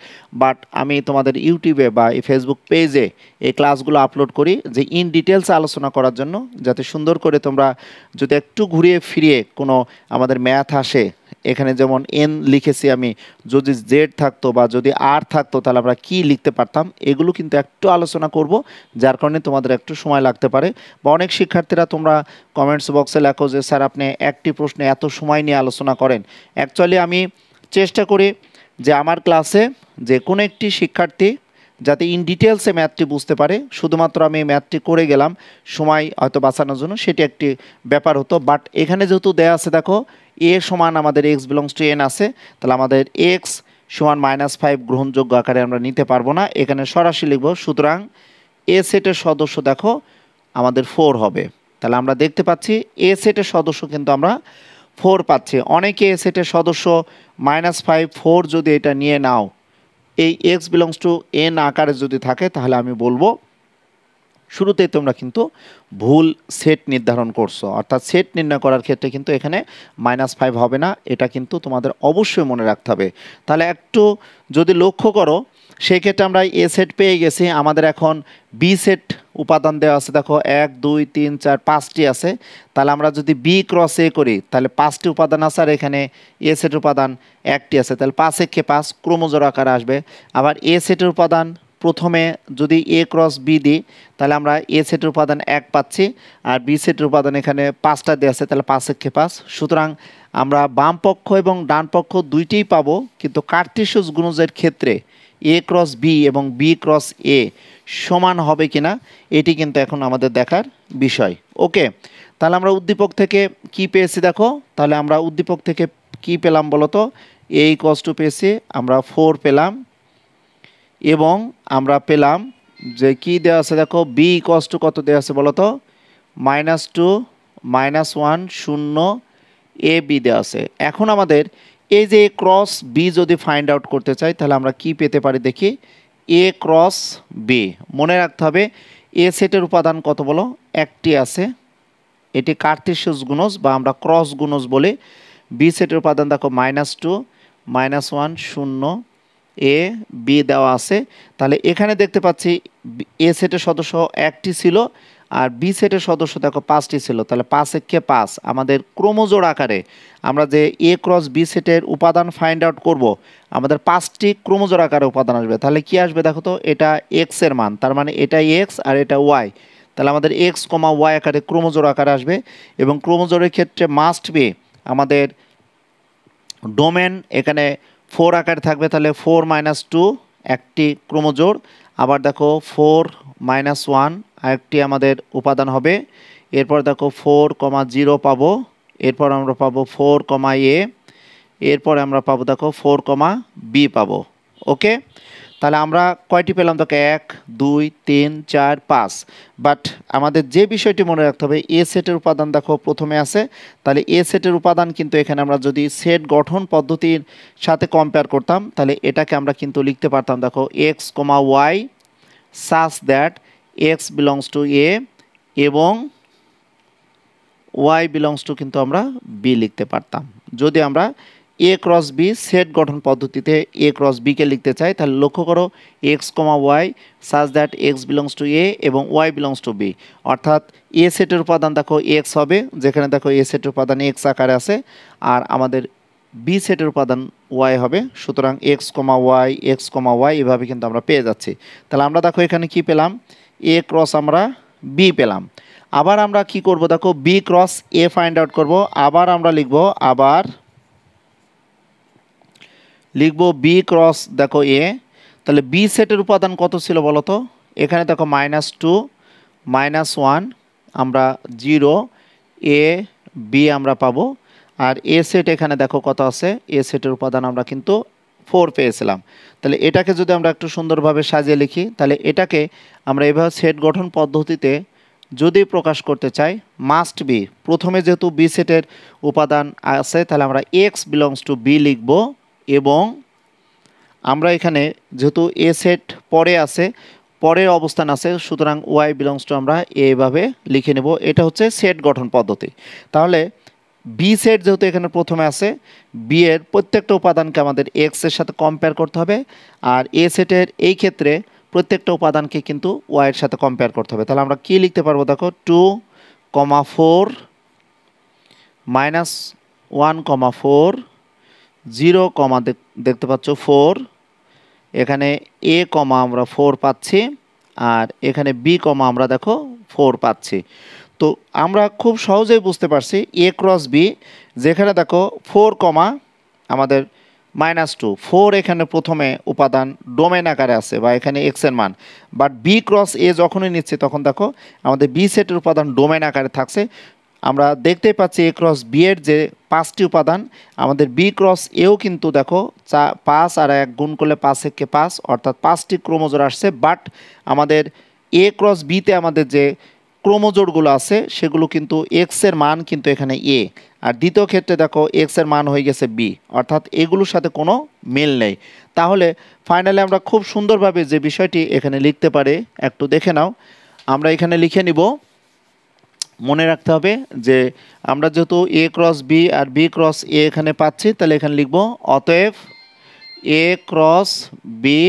বাট আমি তোমাদের ইউটিউবে বা এই ফেসবুক পেজে এই ক্লাসগুলো আপলোড করি যে ইন ডিটেলস আলোচনা করার জন্য যাতে সুন্দর করে তোমরা যদি একটু ঘুরিয়ে ফিরিয়ে কোনো আমাদের ম্যাথ আসে এখানে যেমন এন লিখেছি আমি যদি জেড থাকতো বা যদি আর থাকতো তাহলে আমরা কি লিখতে পারতাম এগুলো কিন্তু একটু আলোচনা করব যার কারণে তোমাদের একটু সময় লাগতে পারে বা অনেক শিক্ষার্থীরা তোমরা কমেন্টস বক্সে লেখো যে স্যার আপনি একটি প্রশ্নে এত সময় নিয়ে আলোচনা করেন অ্যাকচুয়ালি আমি চেষ্টা করি যে আমার ক্লাসে যে কোনো একটি শিক্ষার্থী যাতে ইন ডিটেলসে ম্যাথটি বুঝতে পারে শুধুমাত্র আমি ম্যাথটি করে গেলাম সময় হয়তো বাঁচানোর জন্য সেটি একটি ব্যাপার হতো বাট এখানে যেহেতু দেয়া আছে দেখো এ সমান আমাদের এক্স বিলংস টু এন আছে তাহলে আমাদের এক্স সমান মাইনাস ফাইভ গ্রহণযোগ্য আকারে আমরা নিতে পারবো না এখানে সরাসরি লিখব সুতরাং এ সেটের সদস্য দেখো আমাদের ফোর হবে তাহলে আমরা দেখতে পাচ্ছি এ সেটের সদস্য কিন্তু আমরা ফোর পাচ্ছি অনেকে এ সেটের সদস্য মাইনাস ফাইভ ফোর যদি এটা নিয়ে নাও এই এক্স বিলংস টু এন আকারে যদি থাকে তাহলে আমি বলবো শুরুতেই তোমরা কিন্তু ভুল সেট নির্ধারণ করছো অর্থাৎ সেট নির্ণয় করার ক্ষেত্রে কিন্তু এখানে মাইনাস ফাইভ হবে না এটা কিন্তু তোমাদের অবশ্যই মনে রাখতে হবে তাহলে একটু যদি লক্ষ্য করো সেক্ষেত্রে আমরা এ সেট পেয়ে গেছি আমাদের এখন বি সেট উপাদান দেওয়া আছে দেখো এক দুই তিন চার পাঁচটি আছে তাহলে আমরা যদি বি ক্রস এ করি তাহলে পাঁচটি উপাদান আছে আর এখানে এ সেট উপাদান একটি আছে তাহলে পাঁচ কে পাঁচ ক্রোমোজোর আকারে আসবে আবার এ সেটের উপাদান প্রথমে যদি এ ক্রস বি দিই তাহলে আমরা এ সেটের উপাদান এক পাচ্ছি আর বি সেটের উপাদান এখানে পাঁচটা দেওয়া আছে তাহলে পাঁচ কে পাঁচ সুতরাং আমরা বাম পক্ষ এবং ডান পক্ষ দুইটিই পাবো কিন্তু কার্টিসুস গুণজের ক্ষেত্রে এ ক্রস বি এবং বি ক্রস এ সমান হবে কি না এটি কিন্তু এখন আমাদের দেখার বিষয় ওকে তাহলে আমরা উদ্দীপক থেকে কি পেয়েছি দেখো তাহলে আমরা উদ্দীপক থেকে কি পেলাম বলতো এ ইকস টু পেয়েছি আমরা ফোর পেলাম এবং আমরা পেলাম যে কি দেওয়া আছে দেখো বি ইকস টু কত দেওয়া আছে বলতো মাইনাস টু মাইনাস ওয়ান শূন্য এ বি দেওয়া আছে এখন আমাদের এই যে এ ক্রস বি যদি ফাইন্ড আউট করতে চাই তাহলে আমরা কি পেতে পারি দেখি এ ক্রস বি মনে রাখতে হবে এ সেটের উপাদান কত বলো একটি আছে এটি কার্তিসুস গুণজ বা আমরা ক্রস গুণজ বলি বি সেটের উপাদান দেখো মাইনাস টু মাইনাস ওয়ান শূন্য এ বি দেওয়া আছে তাহলে এখানে দেখতে পাচ্ছি এ সেটের সদস্য একটি ছিল আর বি সেটের সদস্য দেখো পাঁচটি ছিল তাহলে পাঁচ একে পাঁচ আমাদের ক্রোমোজোর আকারে আমরা যে এ ক্রস বি সেটের উপাদান ফাইন্ড আউট করব আমাদের পাঁচটি ক্রোমোজোর আকারে উপাদান আসবে তাহলে কি আসবে দেখো তো এটা এক্সের মান তার মানে এটা এক্স আর এটা ওয়াই তাহলে আমাদের এক্স কমা ওয়াই আকারে ক্রোমোজোর আকারে আসবে এবং ক্রোমোজোরের ক্ষেত্রে মাস্ট বি আমাদের ডোমেন এখানে ফোর আকারে থাকবে তাহলে ফোর মাইনাস টু একটি ক্রোমোজোর আবার দেখো ফোর মাইনাস ওয়ান আরেকটি আমাদের উপাদান হবে এরপর দেখো ফোর কমা জিরো পাবো এরপর আমরা পাবো ফোর কমা এ এরপর আমরা পাবো দেখো ফোর কমা বি পাবো ওকে তাহলে আমরা কয়টি পেলাম তোকে এক দুই তিন চার পাঁচ বাট আমাদের যে বিষয়টি মনে রাখতে হবে এ সেটের উপাদান দেখো প্রথমে আছে তাহলে এ সেটের উপাদান কিন্তু এখানে আমরা যদি সেট গঠন পদ্ধতির সাথে কম্পেয়ার করতাম তাহলে এটাকে আমরা কিন্তু লিখতে পারতাম দেখো x comma y such that x belongs to a এবং ওয়াই বিলংস টু কিন্তু আমরা বি লিখতে পারতাম যদি আমরা এ ক্রস বি সেট গঠন পদ্ধতিতে এ ক্রস বিকে লিখতে চাই তাহলে লক্ষ্য করো x comma y such that x belongs to a এবং ওয়াই বিলংস টু বি অর্থাৎ এ সেটের উপাদান দেখো এক্স হবে যেখানে দেখো এ সেটের উপাদান এক্স আকারে আছে আর আমাদের বি সেটের উপাদান ওয়াই হবে সুতরাং x comma y x comma y এভাবে কিন্তু আমরা পেয়ে যাচ্ছি তাহলে আমরা দেখো এখানে কি পেলাম এ ক্রস আমরা বি পেলাম আবার আমরা কি করব দেখো b cross a find out করব আবার আমরা লিখব আবার লিখবো বি ক্রস দেখো এ তাহলে বি সেটের উপাদান কত ছিল বলো তো এখানে দেখো মাইনাস টু মাইনাস ওয়ান আমরা জিরো এ বি আমরা পাবো আর এ সেট এখানে দেখো কত আছে এ সেটের উপাদান আমরা কিন্তু ফোর পেয়েছিলাম তাহলে এটাকে যদি আমরা একটু সুন্দরভাবে সাজিয়ে লিখি তাহলে এটাকে আমরা এভাবে সেট গঠন পদ্ধতিতে যদি প্রকাশ করতে চাই মাস্ট বি প্রথমে যেহেতু বি সেটের উপাদান আছে তাহলে আমরা এক্স বিলংস টু বি লিখবো এবং আমরা এখানে যেহেতু এ সেট পরে আছে পরের অবস্থান আছে সুতরাং ওয়াই বিলংস টু আমরা এভাবে লিখে নেব এটা হচ্ছে সেট গঠন পদ্ধতি তাহলে বি সেট যেহেতু এখানে প্রথমে আছে বি এর প্রত্যেকটা উপাদানকে আমাদের এক্স এর সাথে কম্পেয়ার করতে হবে আর এ সেটের এই ক্ষেত্রে প্রত্যেকটা উপাদানকে কিন্তু ওয়াইয়ের সাথে কম্পেয়ার করতে হবে তাহলে আমরা কি লিখতে পারবো দেখো two comma four minus one comma four zero comma দেখতে পাচ্ছ ফোর এখানে এ কমা আমরা ফোর পাচ্ছি আর এখানে বি কমা আমরা দেখো ফোর পাচ্ছি তো আমরা খুব সহজেই বুঝতে পারছি এ ক্রস বি যেখানে দেখো ফোর কমা আমাদের মাইনাস টু ফোর এখানে প্রথমে উপাদান ডোমেন আকারে আছে বা এখানে এক্সের মান বাট বি ক্রস এ যখনই নিচ্ছে তখন দেখো আমাদের বি সেটের উপাদান ডোমেন আকারে থাকছে আমরা দেখতে পাচ্ছি এ ক্রস বি এর যে পাঁচটি উপাদান আমাদের বি ক্রস এও কিন্তু দেখো চা পাঁচ আর এক গুণ করলে পাঁচ একে পাঁচ অর্থাৎ পাঁচটি ক্রোমোজোর আসছে বাট আমাদের এ ক্রস বিতে আমাদের যে ক্রোমোজোরগুলো আছে সেগুলো কিন্তু এক্সের মান কিন্তু এখানে এ আর দ্বিতীয় ক্ষেত্রে দেখো এক্সের মান হয়ে গেছে বি অর্থাৎ এগুলোর সাথে কোনো মিল নেই তাহলে ফাইনালি আমরা খুব সুন্দরভাবে যে বিষয়টি এখানে লিখতে পারে একটু দেখে নাও আমরা এখানে লিখে নিব মনে রাখতে হবে যে আমরা যেহেতু এ ক্রস বি আর বি ক্রস এ এখানে পাচ্ছি তাহলে এখানে লিখব অতএব a cross b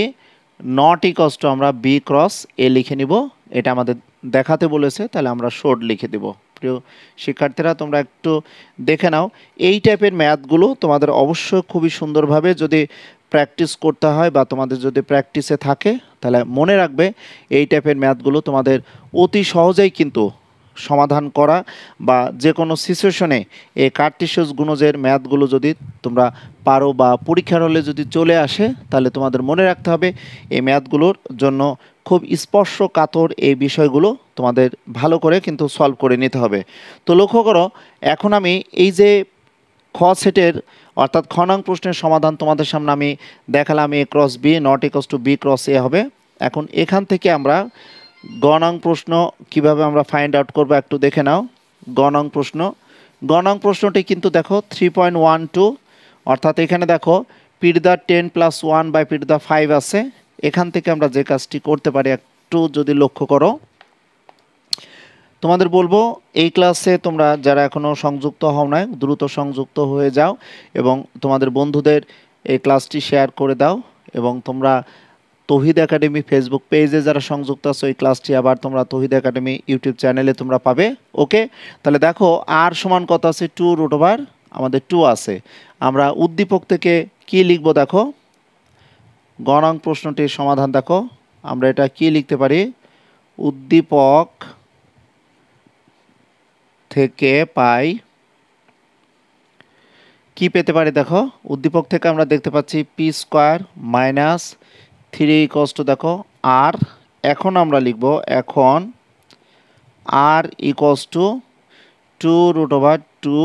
not equals to আমরা বি ক্রস এ লিখে নিব এটা আমাদের দেখাতে বলেছে তাহলে আমরা শোট লিখে দেব প্রিয় শিক্ষার্থীরা তোমরা একটু দেখে নাও এই টাইপের ম্যাথগুলো তোমাদের অবশ্যই খুবই সুন্দরভাবে যদি প্র্যাকটিস করতে হয় বা তোমাদের যদি প্র্যাকটিসে থাকে তাহলে মনে রাখবে এই টাইপের ম্যাথগুলো তোমাদের অতি সহজেই কিন্তু সমাধান করা বা যে কোনো সিচুয়েশনে এই কার্টিসিয়াস গুণজের ম্যাথগুলো যদি তোমরা পারো বা পরীক্ষার হলে যদি চলে আসে তাহলে তোমাদের মনে রাখতে হবে এই ম্যাথগুলোর জন্য খুব স্পর্শ কাতর এই বিষয়গুলো তোমাদের ভালো করে কিন্তু সলভ করে নিতে হবে তো লক্ষ্য করো এখন আমি এই যে খ সেটের অর্থাৎ খনাং প্রশ্নের সমাধান তোমাদের সামনে আমি দেখালাম a cross b not equals to b cross a হবে এখন এখান থেকে আমরা গণাং প্রশ্ন কিভাবে আমরা ফাইন্ড আউট করবো একটু দেখে নাও গণাং প্রশ্ন গণাং প্রশ্নটি কিন্তু দেখো থ্রি পয়েন্ট ওয়ান টু অর্থাৎ এখানে দেখো p to the ten plus one by p to the five আছে এখান থেকে আমরা যে কাজটি করতে পারি একটু যদি লক্ষ্য করো তোমাদের বলবো এই ক্লাসে তোমরা যারা এখনও সংযুক্ত হও না দ্রুত সংযুক্ত হয়ে যাও এবং তোমাদের বন্ধুদের এই ক্লাসটি শেয়ার করে দাও এবং তোমরা তহিদ একাডেমি ফেসবুক পেজে যারা সংযুক্ত আছো এই ক্লাসটি আবার তোমরা তহিদ একাডেমি ইউটিউব চ্যানেলে তোমরা পাবে ওকে তাহলে দেখো আর সমান কত আছে টু রুট ওভার আমাদের টু আছে আমরা উদ্দীপক থেকে কি লিখবো দেখো গণাং প্রশ্নটির সমাধান দেখো আমরা এটা কি লিখতে পারি উদ্দীপক থেকে পাই কি পেতে পারি দেখো উদ্দীপক থেকে আমরা দেখতে পাচ্ছি p square minus three equals to দেখো আর এখন আমরা লিখব এখন আর equals to two root over two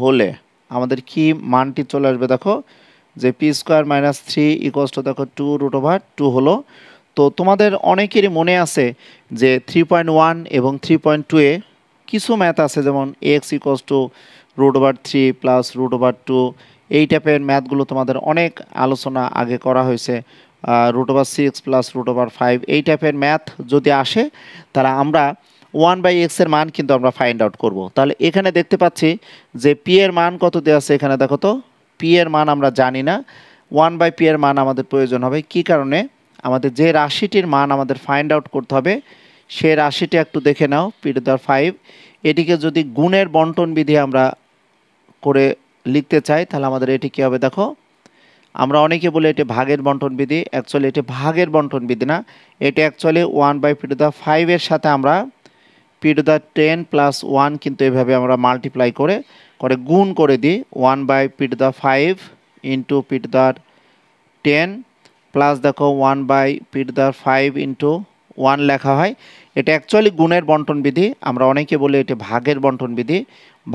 হলে আমাদের কি মানটি চলে আসবে দেখো যে p square minus three equals to দেখো টু রুট ওভার টু হলো তো তোমাদের অনেকেরই মনে আছে যে থ্রি পয়েন্ট ওয়ান এবং থ্রি পয়েন্ট টু এ কিছু ম্যাথ আছে যেমন x equals to root over three plus root over two এই টাইপের ম্যাথগুলো তোমাদের অনেক আলোচনা আগে করা হয়েছে root over six plus root over five এই টাইপের ম্যাথ যদি আসে তাহলে আমরা ওয়ান বাই এক্সের মান কিন্তু আমরা ফাইন্ড আউট করব তাহলে এখানে দেখতে পাচ্ছি যে পি এর মান কত দেওয়া আছে এখানে দেখো তো পি এর মান আমরা জানি না ওয়ান বাই পি এর মান আমাদের প্রয়োজন হবে কি কারণে আমাদের যে রাশিটির মান আমাদের ফাইন্ড আউট করতে হবে সে রাশিটি একটু দেখে নাও পি টু দ্য ফাইভ এটিকে যদি গুণের বন্টন বিধি আমরা করে লিখতে চাই তাহলে আমাদের এটি কী হবে দেখো আমরা অনেকে বলে এটি ভাগের বন্টন বিধি অ্যাকচুয়ালি এটি ভাগের বন্টন বিধি না এটি actually one by p to the ফাইভের সাথে আমরা p to the ten plus one কিন্তু এভাবে আমরা মাল্টিপ্লাই করে করে গুণ করে দিই one by p to the five into p to the ten plus দেখো one by p to the five into one লেখা হয় এটা অ্যাকচুয়ালি গুণের বন্টন বিধি আমরা অনেকে বলি এটি ভাগের বন্টন বিধি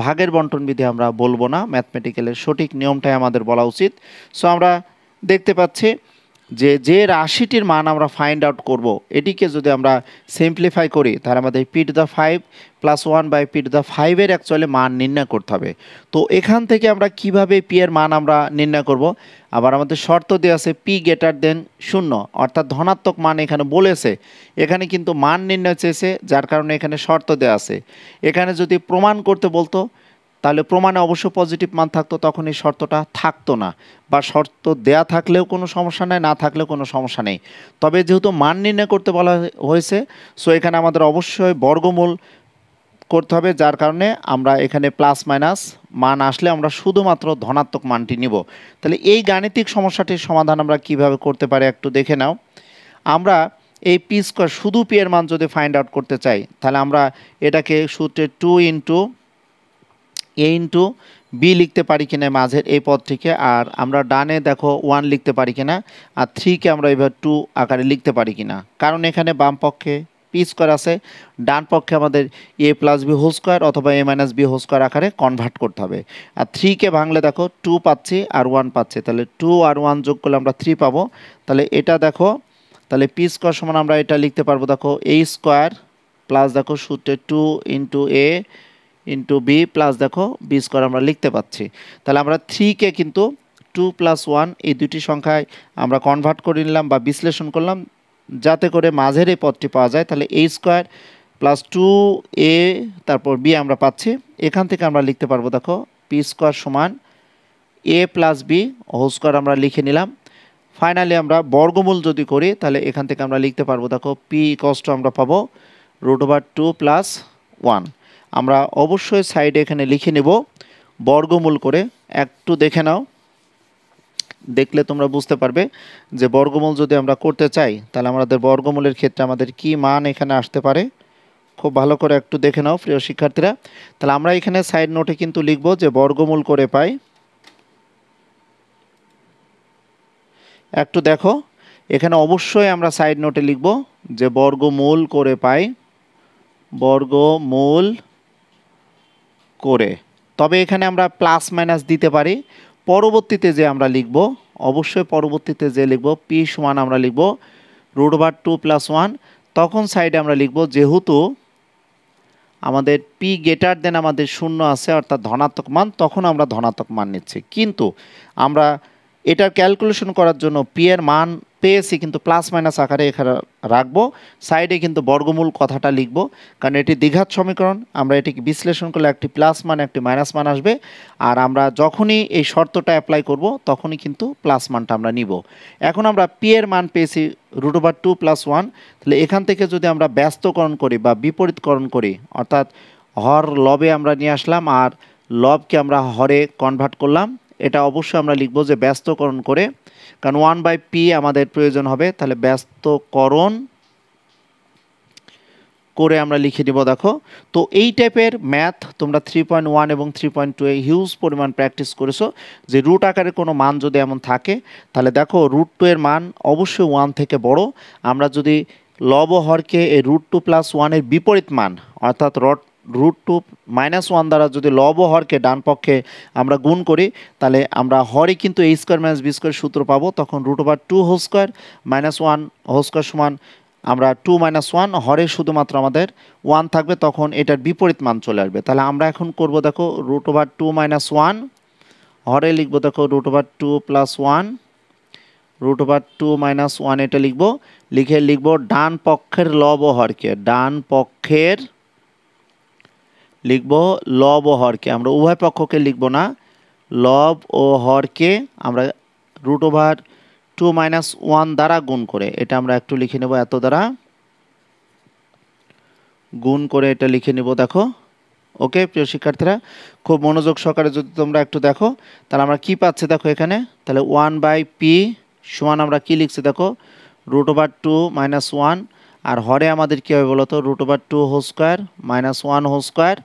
ভাগের বন্টন বিধি আমরা বলবো না ম্যাথমেটিক্যালের সঠিক নিয়মটাই আমাদের বলা উচিত সো আমরা দেখতে পাচ্ছি যে যে রাশিটির মান আমরা ফাইন্ড আউট করব এটিকে যদি আমরা সিম্পলিফাই করি তাহলে আমাদের p to the five plus one by p to the ফাইভের অ্যাকচুয়ালি মান নির্ণয় করতে হবে তো এখান থেকে আমরা কিভাবে পি এর মান আমরা নির্ণয় করব আবার আমাদের শর্ত দেওয়া আছে পি গ্রেটার দেন শূন্য অর্থাৎ ধনাত্মক মান এখানে বলেছে এখানে কিন্তু মান নির্ণয় চেয়েছে যার কারণে এখানে শর্ত দেওয়া আছে এখানে যদি প্রমাণ করতে বলতো তাহলে প্রমাণে অবশ্য পজিটিভ মান থাকতো তখন এই শর্তটা থাকতো না বা শর্ত দেয়া থাকলেও কোনো সমস্যা নেই না থাকলেও কোনো সমস্যা নেই তবে যেহেতু মান নির্ণয় করতে বলা হয়েছে সো এখানে আমাদের অবশ্যই বর্গমূল করতে হবে যার কারণে আমরা এখানে প্লাস মাইনাস মান আসলে আমরা শুধুমাত্র ধনাত্মক মানটি নিব তাহলে এই গাণিতিক সমস্যাটির সমাধান আমরা কিভাবে করতে পারি একটু দেখে নাও আমরা এই পি স্কোয়ার শুধু পি এর মান যদি ফাইন্ড আউট করতে চাই তাহলে আমরা এটাকে সূত্রে two into a into b লিখতে পারি কিনা মাঝের এই থেকে আর আমরা ডানে দেখো ওয়ান লিখতে পারি কিনা আর থ্রিকে আমরা এবার টু আকারে লিখতে পারি কিনা কারণ এখানে বাম পক্ষে পি স্কোয়ার আছে ডান পক্ষে আমাদের a plus b whole square অথবা a minus b whole square আকারে কনভার্ট করতে হবে আর থ্রিকে ভাঙলে দেখো টু পাচ্ছি আর ওয়ান পাচ্ছি তাহলে টু আর ওয়ান যোগ করলে আমরা থ্রি পাবো তাহলে এটা দেখো তাহলে পি স্কোয়ার সমান আমরা এটা লিখতে পারবো দেখো এ স্কোয়ার প্লাস দেখো সূত্রে two into a into b plus দেখো বি স্কোয়ার আমরা লিখতে পাচ্ছি তাহলে আমরা থ্রিকে কিন্তু টু প্লাস ওয়ান এই দুটি সংখ্যায় আমরা কনভার্ট করে নিলাম বা বিশ্লেষণ করলাম যাতে করে মাঝের এই পদটি পাওয়া যায় তাহলে a square plus two a তারপর বি আমরা পাচ্ছি এখান থেকে আমরা লিখতে পারবো দেখো পি স্কোয়ার সমান a plus b whole square আমরা লিখে নিলাম ফাইনালি আমরা বর্গমূল যদি করি তাহলে এখান থেকে আমরা লিখতে পারবো দেখো পি কষ্ট আমরা পাবো root over two plus one আমরা অবশ্যই সাইডে এখানে লিখে নেব বর্গমূল করে একটু দেখে নাও দেখলে তোমরা বুঝতে পারবে যে বর্গমূল যদি আমরা করতে চাই তাহলে আমাদের বর্গমূলের ক্ষেত্রে আমাদের কি মান এখানে আসতে পারে খুব ভালো করে একটু দেখে নাও প্রিয় শিক্ষার্থীরা তাহলে আমরা এখানে সাইড নোটে কিন্তু লিখব যে বর্গমূল করে পাই একটু দেখো এখানে অবশ্যই আমরা সাইড নোটে লিখব যে বর্গমূল করে পাই বর্গমূল করে তবে এখানে আমরা প্লাস মাইনাস দিতে পারি পরবর্তীতে যে আমরা লিখব অবশ্যই পরবর্তীতে যে লিখব পি সমান আমরা লিখব root over two plus one তখন সাইডে আমরা লিখব যেহেতু আমাদের পি গেটার দেন আমাদের শূন্য আছে অর্থাৎ ধনাত্মক মান তখন আমরা ধনাত্মক মান নিচ্ছি কিন্তু আমরা এটার ক্যালকুলেশন করার জন্য পি এর মান পেয়েছি কিন্তু প্লাস মাইনাস আকারে এখানে রাখবো সাইডে কিন্তু বর্গমূল কথাটা লিখব কারণ এটি দীঘাত সমীকরণ আমরা এটিকে বিশ্লেষণ করলে একটি প্লাস মান একটি মাইনাস মান আসবে আর আমরা যখনই এই শর্তটা অ্যাপ্লাই করব তখনই কিন্তু প্লাস মানটা আমরা নিব এখন আমরা পি এর মান পেয়েছি root over two plus one তাহলে এখান থেকে যদি আমরা ব্যস্তকরণ করি বা বিপরীতকরণ করি অর্থাৎ হর লবে আমরা নিয়ে আসলাম আর লবকে আমরা হরে কনভার্ট করলাম এটা অবশ্যই আমরা লিখব যে ব্যস্তকরণ করে কারণ ওয়ান বাই পি আমাদের প্রয়োজন হবে তাহলে ব্যস্তকরণ করে আমরা লিখে নিব দেখো তো এই টাইপের ম্যাথ তোমরা থ্রি পয়েন্ট ওয়ান এবং three point two a huge পরিমাণ প্র্যাকটিস করেছো যে রুট আকারের কোনো মান যদি এমন থাকে তাহলে দেখো রুট টু এর মান অবশ্যই ওয়ান থেকে বড় আমরা যদি লব হরকে এই রুট টু প্লাস ওয়ানের বিপরীত মান অর্থাৎ রড রুট টু মাইনাস ওয়ান দ্বারা যদি লব হরকে ডান পক্ষে আমরা গুণ করি তাহলে আমরা হরে কিন্তু এই স্কোয়ার মাইনাস বি স্কোয়ার সূত্র পাবো তখন root over two whole square minus one whole square সমান আমরা টু মাইনাস ওয়ান হরে শুধুমাত্র আমাদের ওয়ান থাকবে তখন এটার বিপরীত মান চলে আসবে তাহলে আমরা এখন করব দেখো root over two minus one হরে লিখবো দেখো root over two plus one root over two minus one এটা লিখবো লিখে লিখবো ডান পক্ষের লব হরকে ডান পক্ষের লিখব লব ও হরকে আমরা উভয় পক্ষকে লিখব না লব ও হরকে আমরা root over two minus one দ্বারা গুণ করে এটা আমরা একটু লিখে নেব এত দ্বারা গুণ করে এটা লিখে নেব দেখো ওকে প্রিয় শিক্ষার্থীরা খুব মনোযোগ সহকারে যদি তোমরা একটু দেখো তাহলে আমরা কি পাচ্ছি দেখো এখানে তাহলে ওয়ান বাই পি সমান আমরা কি লিখছি দেখো root over two minus one আর হরে আমাদের কী হবে বলতো root over two whole square minus one whole square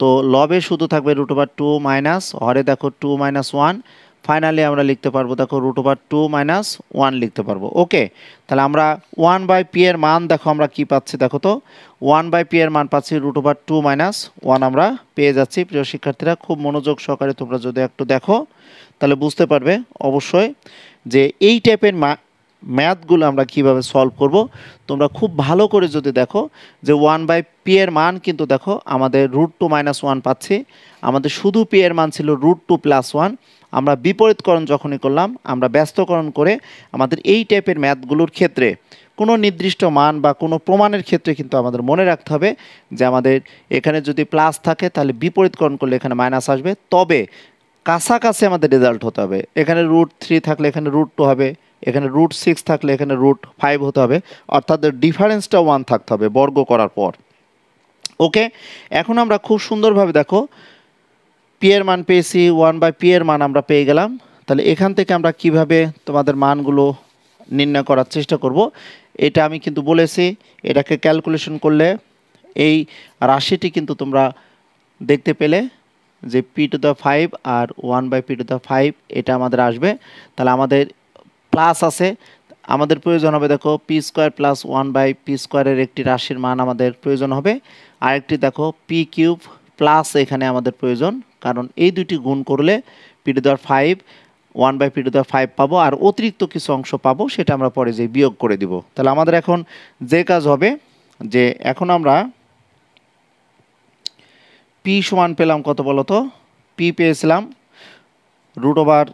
তো লবে শুধু থাকবে রুট ওভার টু মাইনাস হরে দেখো টু মাইনাস ওয়ান ফাইনালি আমরা লিখতে পারবো দেখো root over two minus one লিখতে পারবো ওকে তাহলে আমরা ওয়ান বাই পি এর মান দেখো আমরা কি পাচ্ছি দেখো তো ওয়ান বাই পি এর মান পাচ্ছি root over two minus one আমরা পেয়ে যাচ্ছি প্রিয় শিক্ষার্থীরা খুব মনোযোগ সহকারে তোমরা যদি একটু দেখো তাহলে বুঝতে পারবে অবশ্যই যে এই টাইপের ম্যাথগুলো আমরা কিভাবে সলভ করব তোমরা খুব ভালো করে যদি দেখো যে ওয়ান বাই পি এর মান কিন্তু দেখো আমাদের রুট টু মাইনাস ওয়ান পাচ্ছি আমাদের শুধু পি এর মান ছিল রুট টু প্লাস ওয়ান আমরা বিপরীতকরণ যখনই করলাম আমরা ব্যস্তকরণ করে আমাদের এই টাইপের ম্যাথগুলোর ক্ষেত্রে কোনো নির্দিষ্ট মান বা কোনো প্রমাণের ক্ষেত্রে কিন্তু আমাদের মনে রাখতে হবে যে আমাদের এখানে যদি প্লাস থাকে তাহলে বিপরীতকরণ করলে এখানে মাইনাস আসবে তবে কাছাকাছি আমাদের রেজাল্ট হতে হবে এখানে রুট থ্রি থাকলে এখানে রুট টু হবে এখানে রুট সিক্স থাকলে এখানে রুট ফাইভ হতে হবে অর্থাৎ ডিফারেন্সটা ওয়ান থাকতে হবে বর্গ করার পর ওকে এখন আমরা খুব সুন্দরভাবে দেখো পি এর মান পেয়েছি ওয়ান বাই পি এর মান আমরা পেয়ে গেলাম তাহলে এখান থেকে আমরা কিভাবে তোমাদের মানগুলো নির্ণয় করার চেষ্টা করব এটা আমি কিন্তু বলেছি এটাকে ক্যালকুলেশন করলে এই রাশিটি কিন্তু তোমরা দেখতে পেলে যে পি টু দ্য ফাইভ আর one by p to the five এটা আমাদের আসবে তাহলে আমাদের প্লাস আছে আমাদের প্রয়োজন হবে দেখো p square plus one by p স্কোয়ারের একটি রাশির মান আমাদের প্রয়োজন হবে আরেকটি দেখো পি কিউব প্লাস এখানে আমাদের প্রয়োজন কারণ এই দুটি গুণ করলে p to the power five one by p to five পাবো আর অতিরিক্ত কিছু অংশ পাবো সেটা আমরা পরে যে বিয়োগ করে দিব তাহলে আমাদের এখন যে কাজ হবে যে এখন আমরা পি সমান পেলাম কত বলতো পি পেয়েছিলাম root over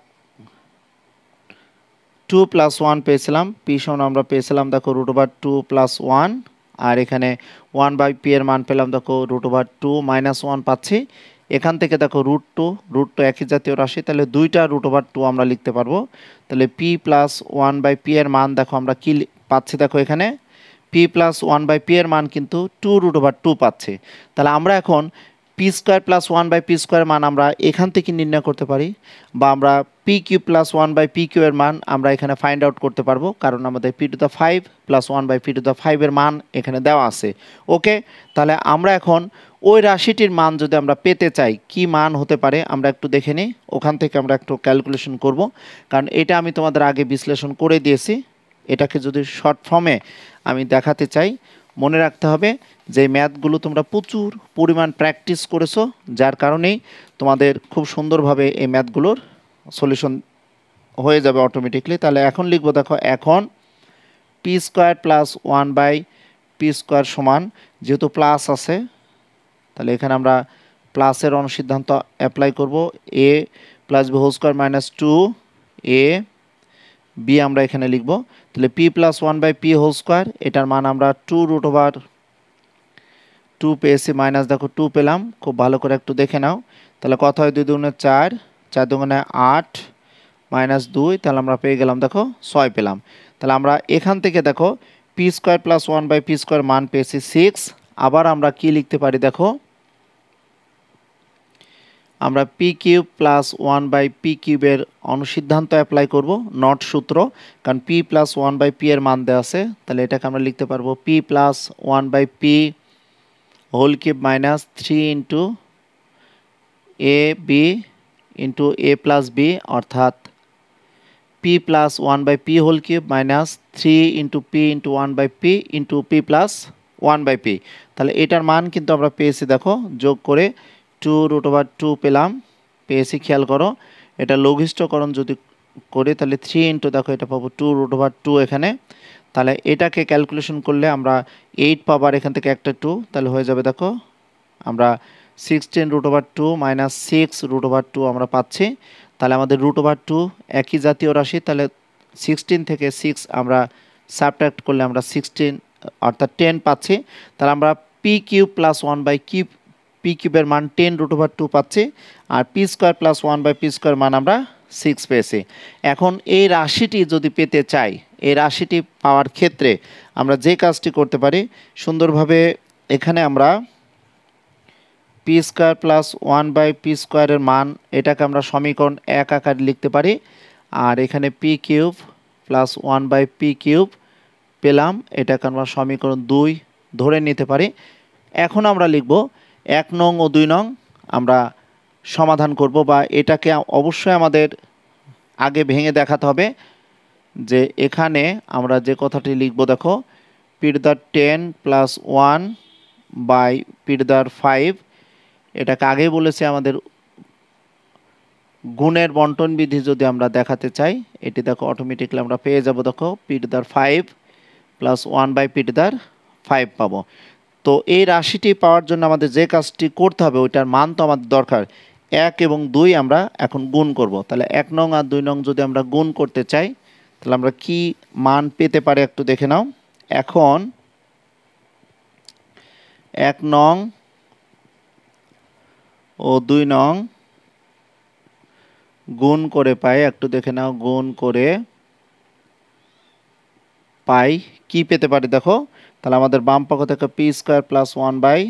two plus one পেয়েছিলাম পি সমান আমরা পেয়েছিলাম দেখো root over two plus one আর এখানে ওয়ান বাই পি এর মান পেলাম দেখো root over two minus one পাচ্ছি এখান থেকে দেখো রুট টু রুট টু একই জাতীয় রাশি তাহলে দুইটা রুট ওভার টু আমরা লিখতে পারবো তাহলে p plus one by p এর মান দেখো আমরা কি পাচ্ছি দেখো এখানে p plus one by p এর মান কিন্তু টু রুট ওভার টু পাচ্ছি তাহলে আমরা এখন p square plus one by p square মান আমরা এখান থেকে নির্ণয় করতে পারি বা আমরা p cube plus one by p cube এর মান আমরা এখানে ফাইন্ড আউট করতে পারবো কারণ আমাদের p to the five plus one by p to the ফাইভের মান এখানে দেওয়া আছে ওকে তাহলে আমরা এখন ওই রাশিটির মান যদি আমরা পেতে চাই কি মান হতে পারে আমরা একটু দেখে নিই ওখান থেকে আমরা একটু ক্যালকুলেশন করব কারণ এটা আমি তোমাদের আগে বিশ্লেষণ করে দিয়েছি এটাকে যদি শর্ট ফর্মে আমি দেখাতে চাই মনে রাখতে হবে যে ম্যাথগুলো তোমরা প্রচুর পরিমাণ প্র্যাকটিস করেছো যার কারণেই তোমাদের খুব সুন্দরভাবে এই ম্যাথগুলোর সলিউশন হয়ে যাবে অটোমেটিকলি তাহলে এখন লিখবো দেখো এখন p square plus one by p square সমান যেহেতু প্লাস আছে তাহলে এখানে আমরা প্লাসের অনুসিদ্ধান্ত অ্যাপ্লাই করব a plus b whole square minus two a b আমরা এখানে লিখব তাহলে p plus one by p whole square এটার মান আমরা টু রুট ওভার টু পেয়েছি মাইনাস দেখো টু পেলাম খুব ভালো করে একটু দেখে নাও তাহলে কত হয় দুই দুগুণে চার চার দুগুণে আট মাইনাস দুই তাহলে আমরা পেয়ে গেলাম দেখো ছয় পেলাম তাহলে আমরা এখান থেকে দেখো p square plus one by p square মান পেয়েছি সিক্স আবার আমরা কি লিখতে পারি দেখো আমরা p cube plus one by p কিউবের অনুসিদ্ধান্ত অ্যাপ্লাই করব নট সূত্র কারণ p plus one by p এর মান দেওয়া আছে তাহলে এটাকে আমরা লিখতে পারবো p plus one by p whole cube minus three into a b into A plus B অর্থাৎ p plus one by p whole cube minus three into p into one by p into p plus one by p তাহলে এটার মান কিন্তু আমরা পেয়েছি দেখো যোগ করে টু রুট ওভার টু পেলাম পেয়েছি খেয়াল করো এটা লঘিষ্ঠকরণ যদি করি তাহলে থ্রি ইন্টু দেখো এটা পাবো টু রুট ওভার টু এখানে তাহলে এটাকে ক্যালকুলেশন করলে আমরা এইট পাবার এখান থেকে একটা টু তাহলে হয়ে যাবে দেখো আমরা sixteen root over two minus six root over two আমরা পাচ্ছি তাহলে আমাদের রুট ওভার টু একই জাতীয় রাশি তাহলে সিক্সটিন থেকে সিক্স আমরা সাবট্রাক্ট করলে আমরা সিক্সটিন অর্থাৎ টেন পাচ্ছি তাহলে আমরা p cube plus one by cube p কিউবের মান টেন রুট ওভার টু পাচ্ছি আর p square plus one by p square মান আমরা সিক্স পেয়েছি এখন এই রাশিটি যদি পেতে চাই এই রাশিটি পাওয়ার ক্ষেত্রে আমরা যে কাজটি করতে পারি সুন্দরভাবে এখানে আমরা p square plus one by p স্কোয়ারের মান এটাকে আমরা সমীকরণ এক আকারে লিখতে পারি আর এখানে p cube plus one by p cube পেলাম এটাকে আমরা সমীকরণ দুই ধরে নিতে পারি এখন আমরা লিখব এক নং ও দুই নং আমরা সমাধান করব বা এটাকে অবশ্যই আমাদের আগে ভেঙে দেখাতে হবে যে এখানে আমরা যে কথাটি লিখব দেখো p to the ten plus one by p to the five এটাকে আগেই বলেছি আমাদের গুণের বন্টন বিধি যদি আমরা দেখাতে চাই এটি দেখো অটোমেটিকলি আমরা পেয়ে যাব দেখো p to the five plus one by p to the five পাবো তো এই রাশিটি পাওয়ার জন্য আমাদের যে কাজটি করতে হবে ওইটার মান তো আমাদের দরকার এক এবং দুই আমরা এখন গুণ করব তাহলে এক নং আর দুই নং যদি আমরা গুণ করতে চাই তাহলে আমরা কি মান পেতে পারি একটু দেখে নাও এখন এক নং ও দুই নং গুণ করে পাই একটু দেখে নাও গুণ করে পাই কি পেতে পারি দেখো তাহলে আমাদের বাম পাখ থেকে p square plus one by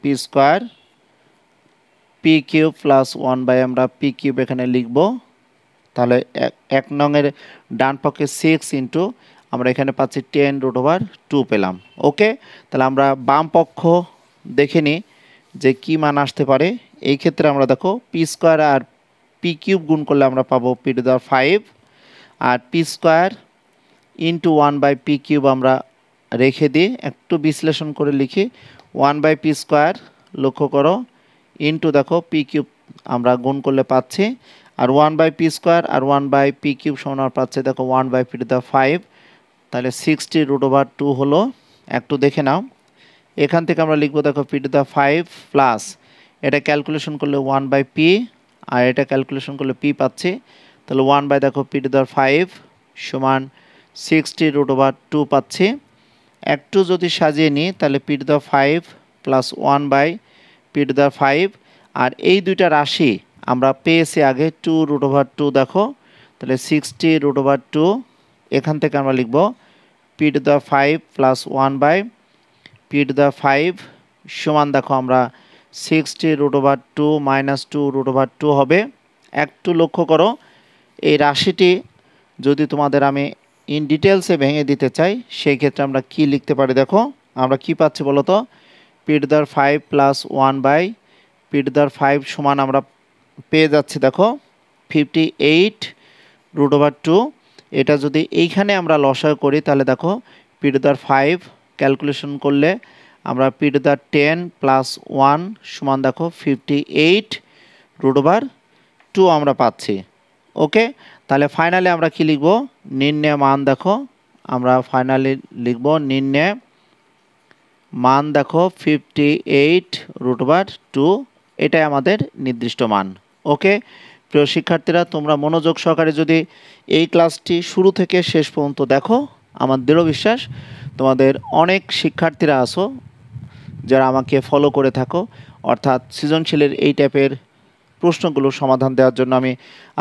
p square p cube plus one by আমরা পি কিউব এখানে লিখব তাহলে এক নংয়ের ডান পক্ষে সিক্স ইন্টু আমরা এখানে পাচ্ছি টেন রুট ওভার টু পেলাম ওকে তাহলে আমরা বাম পক্ষ দেখে নিই যে কি মান আসতে পারে এই ক্ষেত্রে আমরা দেখো পি স্কোয়ার আর পি কিউব গুণ করলে আমরা পাবো পি টু দেওয়ার ফাইভ আর p square into one by p cube আমরা রেখে দিই একটু বিশ্লেষণ করে লিখি ওয়ান বাই পি স্কোয়ার লক্ষ্য করো ইন্টু দেখো পি কিউব আমরা গুণ করলে পাচ্ছি আর ওয়ান বাই পি স্কোয়ার আর ওয়ান বাই পি কিউব সমান পাচ্ছে দেখো one by p to the five তাহলে সিক্সটি রুট ওভার টু হলো একটু দেখে নাও এখান থেকে আমরা লিখবো দেখো p to the five plus এটা ক্যালকুলেশন করলে ওয়ান বাই পি আর এটা ক্যালকুলেশন করলে পি পাচ্ছি তাহলে ওয়ান বাই দেখো পি টু দ্য ফাইভ সমান সিক্সটি রুট ওভার টু পাচ্ছি একটু যদি সাজিয়ে নিই তাহলে p to the five plus one by p to the five আর এই দুইটা রাশি আমরা পেয়েছি আগে টু রুট ওভার টু দেখো তাহলে সিক্সটি রুট ওভার টু এখান থেকে আমরা লিখব p to the five plus one by p to the five সমান দেখো আমরা sixty root over two minus two root over two হবে একটু লক্ষ্য করো এই রাশিটি যদি তোমাদের আমি ইন ডিটেলসে ভেঙে দিতে চাই সেই ক্ষেত্রে আমরা কি লিখতে পারি দেখো আমরা কি পাচ্ছি বলো তো p to the five plus one by p to the five সমান আমরা পেয়ে যাচ্ছি দেখো fifty eight root over two এটা যদি এইখানে আমরা লসয় করি তাহলে দেখো পিটদার ফাইভ ক্যালকুলেশন করলে আমরা পিটদার টেন প্লাস ওয়ান সমান দেখো fifty eight root over two আমরা পাচ্ছি ওকে তাহলে ফাইনালি আমরা কী লিখব নির্ণয় মান দেখো আমরা ফাইনালি লিখব নির্ণয় মান দেখো ফিফটি এইট রুটবার টু এটাই আমাদের নির্দিষ্ট মান ওকে প্রিয় শিক্ষার্থীরা তোমরা মনোযোগ সহকারে যদি এই ক্লাসটি শুরু থেকে শেষ পর্যন্ত দেখো আমার দৃঢ় বিশ্বাস তোমাদের অনেক শিক্ষার্থীরা আসো যারা আমাকে ফলো করে থাকো অর্থাৎ সৃজনশীলের এই টাইপের প্রশ্নগুলো সমাধান দেওয়ার জন্য আমি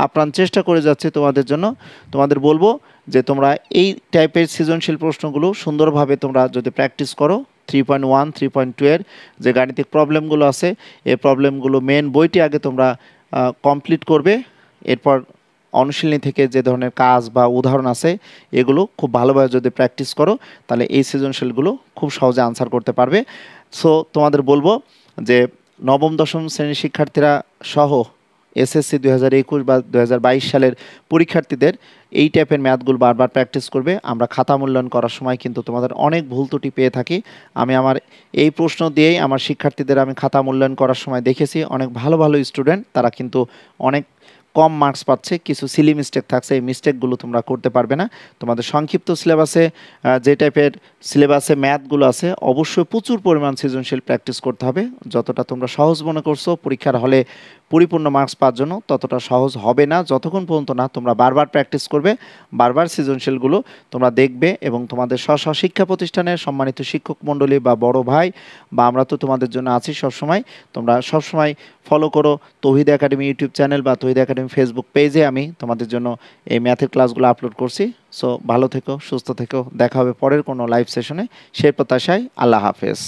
আপ্রাণ চেষ্টা করে যাচ্ছি তোমাদের জন্য তোমাদের বলবো যে তোমরা এই টাইপের সৃজনশীল প্রশ্নগুলো সুন্দরভাবে তোমরা যদি প্র্যাকটিস করো three point one three point টুয়ের যে গাণিতিক প্রবলেমগুলো আছে এই প্রবলেমগুলো মেন বইটি আগে তোমরা কমপ্লিট করবে এরপর অনুশীলনী থেকে যে ধরনের কাজ বা উদাহরণ আছে এগুলো খুব ভালোভাবে যদি প্র্যাকটিস করো তাহলে এই সৃজনশীলগুলো খুব সহজে আনসার করতে পারবে সো তোমাদের বলবো যে নবম দশম শ্রেণীর শিক্ষার্থীরা সহ এসএসসি দু হাজার একুশ বা দু সালের পরীক্ষার্থীদের এই টাইপের ম্যাথগুলো বারবার প্র্যাকটিস করবে আমরা খাতা মূল্যায়ন করার সময় কিন্তু তোমাদের অনেক ভুল ত্রুটি পেয়ে থাকি আমি আমার এই প্রশ্ন দিয়েই আমার শিক্ষার্থীদের আমি খাতা মূল্যায়ন করার সময় দেখেছি অনেক ভালো ভালো স্টুডেন্ট তারা কিন্তু অনেক কম মার্কস পাচ্ছে কিছু সিলি মিস্টেক থাকছে এই মিস্টেকগুলো তোমরা করতে পারবে না তোমাদের সংক্ষিপ্ত সিলেবাসে যে টাইপের সিলেবাসে ম্যাথগুলো আছে অবশ্যই প্রচুর পরিমাণ সৃজনশীল প্র্যাকটিস করতে হবে যতটা তোমরা সহজ মনে করছো পরীক্ষার হলে পরিপূর্ণ মার্কস পাওয়ার জন্য ততটা সহজ হবে না যতক্ষণ পর্যন্ত না তোমরা বারবার প্র্যাকটিস করবে বারবার সৃজনশীলগুলো তোমরা দেখবে এবং তোমাদের স্ব শিক্ষা প্রতিষ্ঠানের সম্মানিত শিক্ষক মণ্ডলী বা বড় ভাই বা আমরা তো তোমাদের জন্য আছি সবসময় তোমরা সবসময় ফলো করো তহিদ একাডেমি ইউটিউব চ্যানেল বা তহিদ একাডেমি ফেসবুক পেজে আমি তোমাদের জন্য এই ম্যাথের ক্লাসগুলো আপলোড করছি সো ভালো থেকো সুস্থ থেকো দেখা হবে পরের কোনো লাইভ সেশনে সেই প্রত্যাশায় আল্লাহ হাফেজ